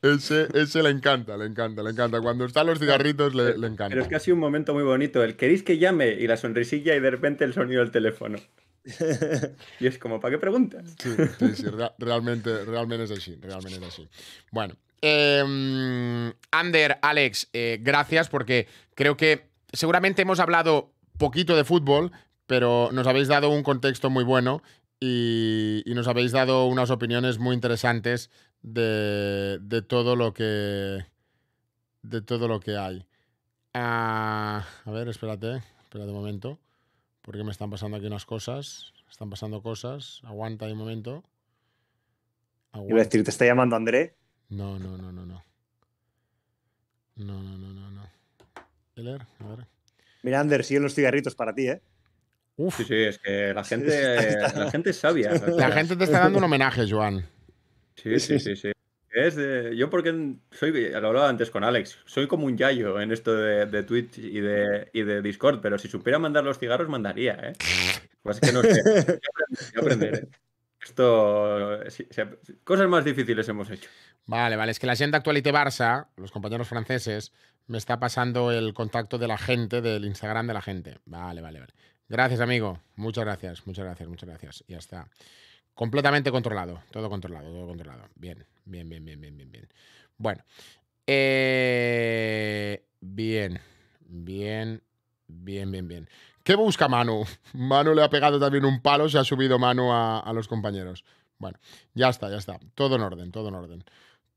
ese, ese, le encanta, le encanta, le encanta. Cuando están los cigarritos le, le encanta. Pero es que ha sido un momento muy bonito. El queréis que llame y la sonrisilla y de repente el sonido del teléfono. y es como, ¿para qué preguntas? Sí, sí, sí realmente realmente es así Bueno, em, Ander, Alex, eh, gracias porque creo que seguramente hemos hablado poquito de fútbol, pero nos habéis dado un contexto muy bueno y, nos habéis dado unas opiniones muy interesantes de, de todo lo que de todo lo que hay. Ah, a ver, espérate, espérate un momento porque me están pasando aquí unas cosas, están pasando cosas, aguanta un momento. Aguanta. Iba a decir, ¿te está llamando André? No, no, no, no, no. No, no, no, no, no. Heller, a ver. Mira, Ander, siguen los cigarritos para ti, ¿eh? Uf. Sí, sí, es que la gente, la gente es sabia. La gente te está dando un homenaje, Joan. Sí, sí, sí, sí. Eh, yo porque soy, lo hablaba antes con Alex, soy como un yayo en esto de, de Twitch y de, de Discord, pero si supiera mandar los cigarros, mandaría, Pues que no sé, aprender, ¿eh? Esto, cosas más difíciles hemos hecho. Vale, vale, es que la gente actualite Barça, los compañeros franceses, me está pasando el contacto de la gente, del Instagram de la gente. Vale, vale, vale. Gracias, amigo. Muchas gracias, muchas gracias, muchas gracias. y hasta Completamente controlado, todo controlado, todo controlado. Bien, bien, bien, bien, bien, bien, bien. Bueno. Eh, bien, bien, bien, bien, bien. ¿Qué busca Manu? Manu le ha pegado también un palo, se ha subido Manu a, los compañeros. Bueno, ya está, ya está. Todo en orden, todo en orden.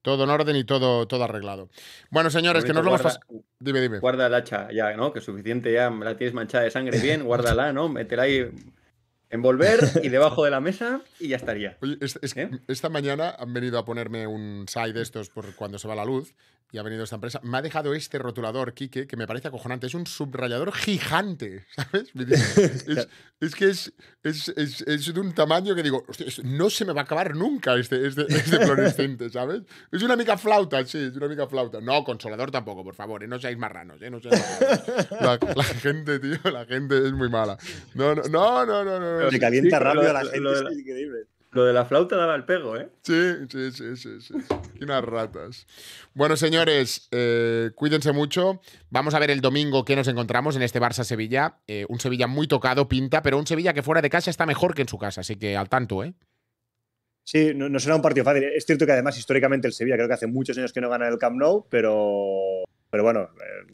Todo en orden y todo, todo arreglado. Bueno, señores, que nos lo vas hemos Dime, dime. Guarda el hacha ya, ¿no? Que suficiente ya la tienes manchada de sangre bien, guárdala, ¿no? Métela ahí Envolver y debajo de la mesa y ya estaría. Oye, es, es, ¿Eh? Esta mañana han venido a ponerme un side de estos por cuando se va la luz y ha venido esta empresa. Me ha dejado este rotulador, Quique, que me parece acojonante. Es un subrayador gigante, ¿sabes? es, que es, es, de un tamaño que digo, hostia, no se me va a acabar nunca este, este, este, fluorescente, ¿sabes? Es una mica flauta, sí, es una mica flauta. No, consolador tampoco, por favor, ¿eh? no seáis marranos, ¿eh? La, gente, tío, la gente es muy mala. no, no, no. no. no calienta rápido lo, a la gente, de la, es increíble. Lo de la flauta daba el pego, ¿eh? Sí, sí, sí, sí. Y unas ratas. Bueno, señores, eh, cuídense mucho. Vamos a ver el domingo qué nos encontramos en este Barça-Sevilla. Eh, un Sevilla muy tocado, pinta, pero un Sevilla que fuera de casa está mejor que en su casa, así que al tanto, ¿eh? Sí, no, será un partido fácil. Es cierto que además históricamente el Sevilla creo que hace muchos años que no gana el Camp Nou, pero, pero bueno, eh,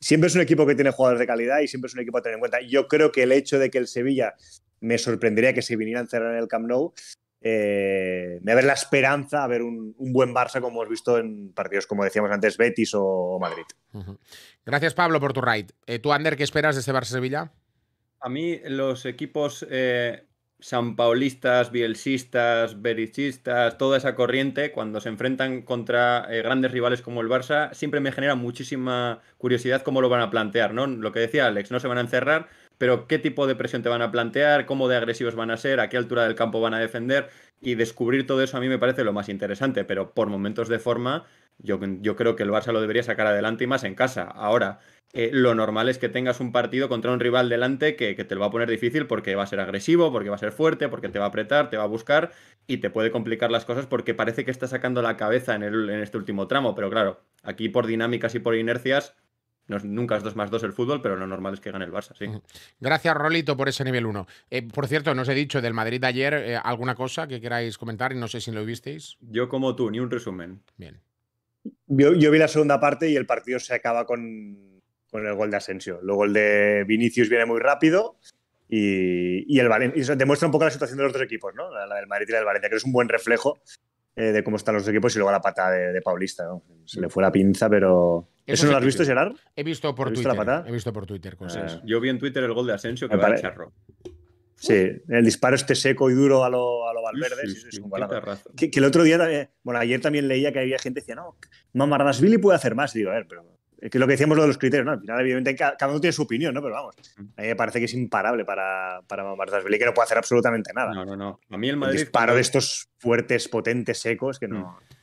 siempre es un equipo que tiene jugadores de calidad y siempre es un equipo a tener en cuenta. Yo creo que el hecho de que el Sevilla me sorprendería que se vinieran a encerrar en el Camp Nou. Eh, me da la esperanza a ver un, buen Barça como hemos visto en partidos como decíamos antes, Betis o Madrid. Gracias Pablo por tu ride. Eh, ¿Tú, Ander, qué esperas de este Barça-Sevilla? A mí los equipos eh, sanpaolistas, bielsistas, berichistas, toda esa corriente, cuando se enfrentan contra eh, grandes rivales como el Barça, siempre me genera muchísima curiosidad cómo lo van a plantear, ¿no? Lo que decía Alex, no se van a encerrar, pero qué tipo de presión te van a plantear, cómo de agresivos van a ser, a qué altura del campo van a defender y descubrir todo eso a mí me parece lo más interesante, pero por momentos de forma yo, yo creo que el Barça lo debería sacar adelante y más en casa. Ahora, eh, lo normal es que tengas un partido contra un rival delante que, te lo va a poner difícil porque va a ser agresivo, porque va a ser fuerte, porque te va a apretar, te va a buscar y te puede complicar las cosas porque parece que está sacando la cabeza en, en este último tramo, pero claro, aquí por dinámicas y por inercias no nunca es 2 más 2 el fútbol, pero lo normal es que gane el Barça, sí. Gracias, Rolito, por ese nivel 1. Eh, por cierto, no os he dicho del Madrid ayer eh, alguna cosa que queráis comentar y no sé si lo visteis. Yo como tú, ni un resumen. Bien. Yo, vi la segunda parte y el partido se acaba con, el gol de Asensio. Luego el de Vinicius viene muy rápido y, y el Valencia. demuestra un poco la situación de los dos equipos, ¿no? la del Madrid y la del Valencia, que es un buen reflejo eh, de cómo están los equipos y luego la pata de, Paulista. Se le mm. fue la pinza, pero. ¿Eso, no lo has visto, Gerard? He visto por Twitter. Visto la He visto por Twitter cosas. Ah, yo vi en Twitter el gol de Asensio ah, que va al charro. Sí, el disparo este seco y duro a lo, a lo Valverde. Sí, es que, el otro día bueno, ayer también leía que había gente que decía, no, Billy puede hacer más. Digo, a ver, pero es que lo que decíamos lo de los criterios, ¿no? Al final, evidentemente, cada uno tiene su opinión, ¿no? Pero vamos, a mí me parece que es imparable para, para que no puede hacer absolutamente nada. No, no, no. A mí el Madrid. disparo de estos fuertes, potentes, secos, que no.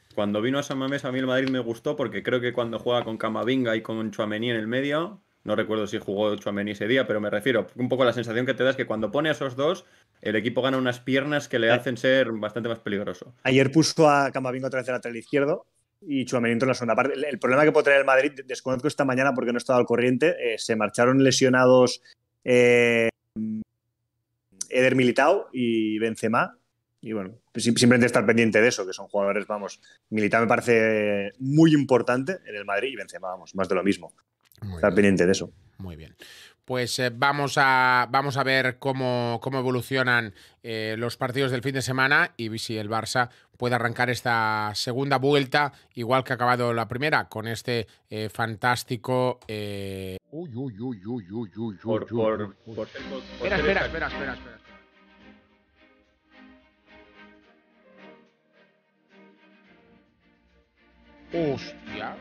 Mm. Cuando vino a San Mames, a mí el Madrid me gustó porque creo que cuando juega con Camavinga y con Chuamení en el medio, no recuerdo si jugó Chuamení ese día, pero me refiero, un poco a la sensación que te da que cuando pone a esos dos, el equipo gana unas piernas que le eh. hacen ser bastante más peligroso. Ayer puso a Camavinga otra vez lateral izquierdo y Chuamení en la segunda parte. El, problema que puede tener el Madrid, desconozco esta mañana porque no he estado al corriente, eh, se marcharon lesionados eh, Eder Militao y Benzema. Y bueno, pues simplemente estar pendiente de eso, que son jugadores, vamos, Militao me parece muy importante en el Madrid y Benzema, vamos, más de lo mismo. estar pendiente de eso. Muy bien pues eh, vamos, a, vamos a ver cómo, evolucionan eh, los partidos del fin de semana y si el Barça puede arrancar esta segunda vuelta, igual que ha acabado la primera, con este fantástico. Espera, espera, espera, espera. Hostia.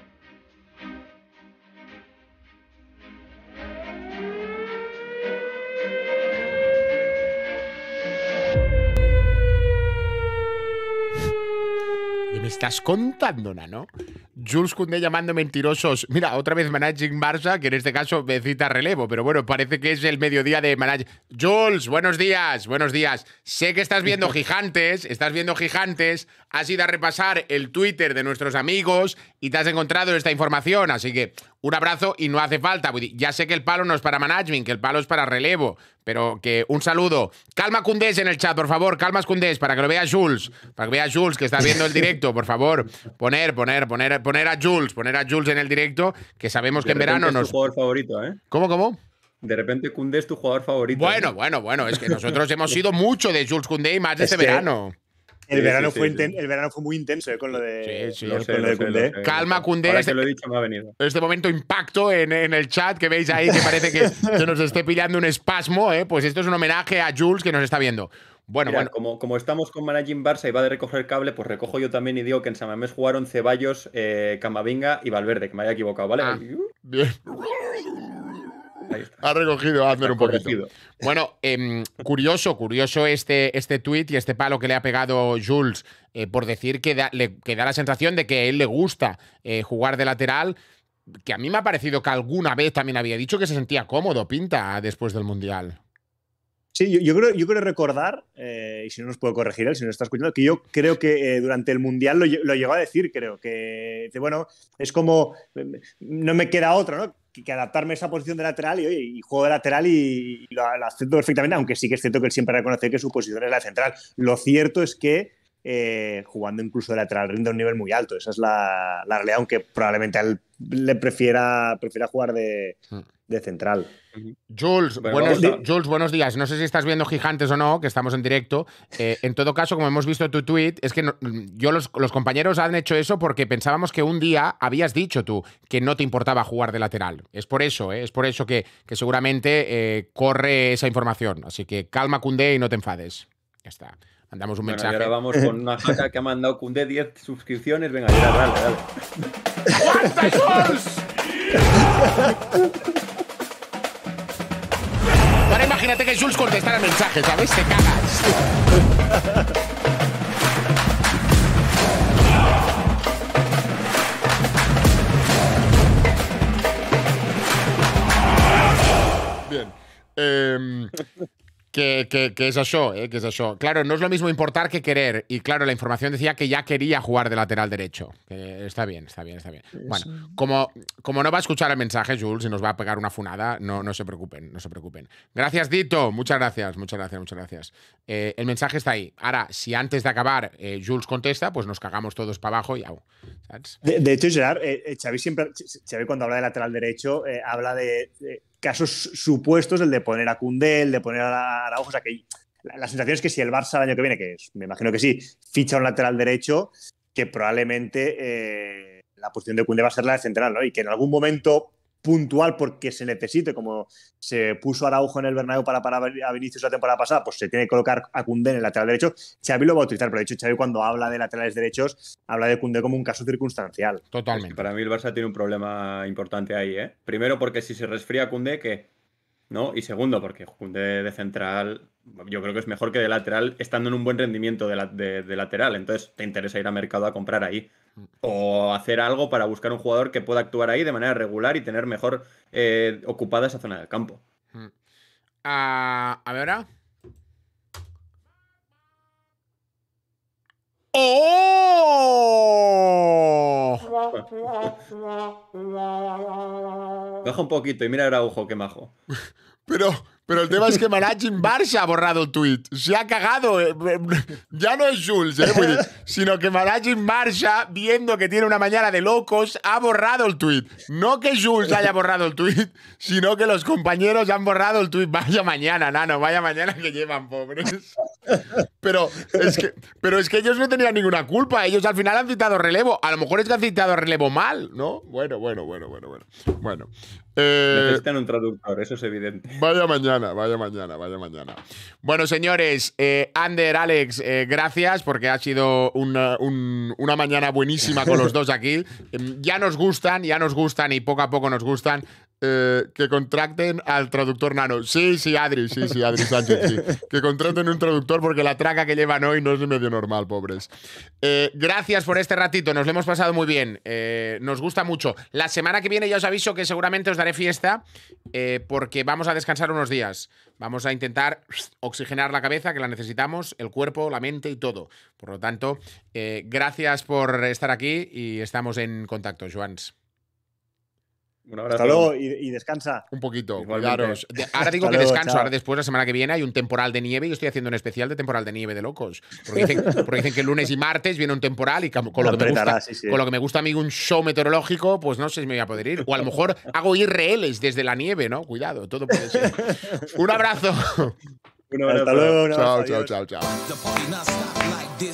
estás contando, ¿no? Jules Koundé llamando mentirosos. Mira, otra vez Managing Barça, que en este caso me cita relevo, pero bueno, parece que es el mediodía de Managing. Jules, buenos días, buenos días. Sé que estás viendo gigantes, estás viendo gigantes, has ido a repasar el Twitter de nuestros amigos y te has encontrado esta información, así que un abrazo y no hace falta. Ya sé que el palo no es para Managing, que el palo es para relevo, pero que un saludo. Calma Cundés en el chat, por favor, Calma Cundés, para que lo vea Jules, para que vea Jules que está viendo el directo, por favor. Poner, poner, poner poner, a Jules, poner a Jules en el directo, que sabemos que en verano nos. Es tu jugador favorito, ¿eh? ¿Cómo, cómo? De repente Kunde es tu jugador favorito. ¿eh? Bueno, bueno, bueno, es que nosotros hemos sido mucho de Jules Kunde y más de este verano. El, verano fue el verano muy intenso ¿eh? con lo de, sí, Calma, Kunde. Este, este, momento impacto en, en, el chat que veis ahí que parece que se nos esté pillando un espasmo. ¿eh? Pues esto es un homenaje a Jules que nos está viendo. Bueno, bueno. Como, estamos con Managing Barça y va de recoger cable, pues recojo yo también y digo que en Samamés jugaron Ceballos, eh, Camavinga y Valverde, que me haya equivocado, ¿vale? Ah, bien. Ha recogido, un poquito. Bueno, em, curioso, curioso este, este tuit y este palo que le ha pegado Jules eh, por decir que da, le, que da la sensación de que a él le gusta eh, jugar de lateral, que a mí me ha parecido que alguna vez también había dicho que se sentía cómodo, pinta, después del Mundial. Sí, yo, creo, yo creo recordar, eh, y si no nos puedo corregir él, si no está escuchando, que yo creo que eh, durante el Mundial lo, llegó a decir, creo, que bueno, es como, mm, no me queda otra, ¿no? Que, adaptarme a esa posición de lateral y, juego de lateral y, lo, acepto perfectamente, aunque sí que es cierto que él siempre reconoce que su posición es la central. Lo cierto es que eh, jugando incluso de lateral, rinde un nivel muy alto. Esa es la, realidad, aunque probablemente él le prefiera, prefiera jugar de, hmm. central. Jules, buenos, Jules, buenos días. No sé si estás viendo Gigantes o no, que estamos en directo. Eh, en todo caso, como hemos visto tu tweet, es que yo los, compañeros han hecho eso porque pensábamos que un día habías dicho tú que no te importaba jugar de lateral. Es por eso, eh, es por eso que, seguramente corre esa información. Así que calma, cunde y no te enfades. Ya está. Mandamos un mensaje. ahora vamos con una jaca que ha mandado con 10 suscripciones. Venga, ya, dale, dale. ¡What the Ahora imagínate que Jules contestara el mensaje, ¿sabes? Te cagas. Bien. Eh, que, es eso, eh? que es eso. Claro, no es lo mismo importar que querer. Y claro, la información decía que ya quería jugar de lateral derecho. está bien, está bien, está bien. Bueno, como, como no va a escuchar el mensaje, Jules, y nos va a pegar una funada, no, no se preocupen, no se preocupen. Gracias, Dito. Muchas gracias, muchas gracias, muchas gracias. Eh, el mensaje está ahí. Ahora, si antes de acabar eh, Jules contesta, pues nos cagamos todos para abajo y au. De, hecho, Gerard, eh, Xavi siempre, Xavi cuando habla de lateral derecho, habla de casos supuestos, el de poner a Cundé, el de poner a Araujo, o sea que la, sensación es que si el Barça el año que viene, que me imagino que sí, ficha un lateral derecho, que probablemente eh, la posición de Cundé va a ser la de central, ¿no? Y que en algún momento puntual porque se necesite, como se puso Araujo en el Bernabéu para parar a Vinicius la temporada pasada, pues se tiene que colocar a Cundé en el lateral derecho. Xavi lo va a utilizar, pero de hecho Xavi cuando habla de laterales derechos habla de Cundé como un caso circunstancial. Totalmente. para mí el Barça tiene un problema importante ahí, ¿eh? Primero porque si se resfría Cundé, que ¿no? Y segundo, porque de central yo creo que es mejor que de lateral estando en un buen rendimiento de, lateral. Entonces te interesa ir a mercado a comprar ahí. Mm. O hacer algo para buscar un jugador que pueda actuar ahí de manera regular y tener mejor eh, ocupada esa zona del campo. Mm. Ah, a ver ahora. ¡Oh! Baja un poquito y mira el agujo, que majo. Pero, pero el tema es que Managing Barça ha borrado el tweet. Se ha cagado. Eh, ya no es Jules, eh, sino que Managing Barça, viendo que tiene una mañana de locos, ha borrado el tweet. No que Jules haya borrado el tweet, sino que los compañeros han borrado el tweet. Vaya mañana, nano, vaya mañana que llevan, pobres. Pero es que, pero es que ellos no tenían ninguna culpa. Ellos al final han citado relevo. A lo mejor es que han citado relevo mal, ¿no? bueno, bueno, bueno, bueno. Bueno. Eh, Necesitan un traductor, eso es evidente. Vaya mañana, vaya mañana, vaya mañana. Bueno, señores, eh, Ander, Alex, eh, gracias porque ha sido una, una mañana buenísima con los dos aquí. Em, ya nos gustan, ya nos gustan y poco a poco nos gustan eh, que contracten al traductor nano. Sí, sí, Adri, sí, sí, Adri Sánchez, sí. Que contraten un traductor porque la traca que llevan hoy no es medio normal, pobres. Eh, gracias por este ratito, nos lo hemos pasado muy bien. Eh, nos gusta mucho. La semana que viene ya os aviso que seguramente os daré fiesta porque vamos a descansar unos días. Vamos a intentar oxigenar la cabeza, que la necesitamos, el cuerpo, la mente y todo. Por lo tanto, gracias por estar aquí y estamos en contacto, Joans. Un abrazo. Hasta luego y, descansa. Un poquito, cuidaros. Ahora digo que descanso, ahora después, la semana que viene, hay un temporal de nieve y estoy haciendo un especial de temporal de nieve de locos. Porque dicen, que lunes y martes viene un temporal y con lo, que me gusta, a mí un show meteorológico, pues no sé si me voy a poder ir. O a lo mejor hago IRLs desde la nieve, ¿no? Cuidado, todo puede ser. un abrazo. Hasta luego. Un abrazo. Chao, chao, chao, chao.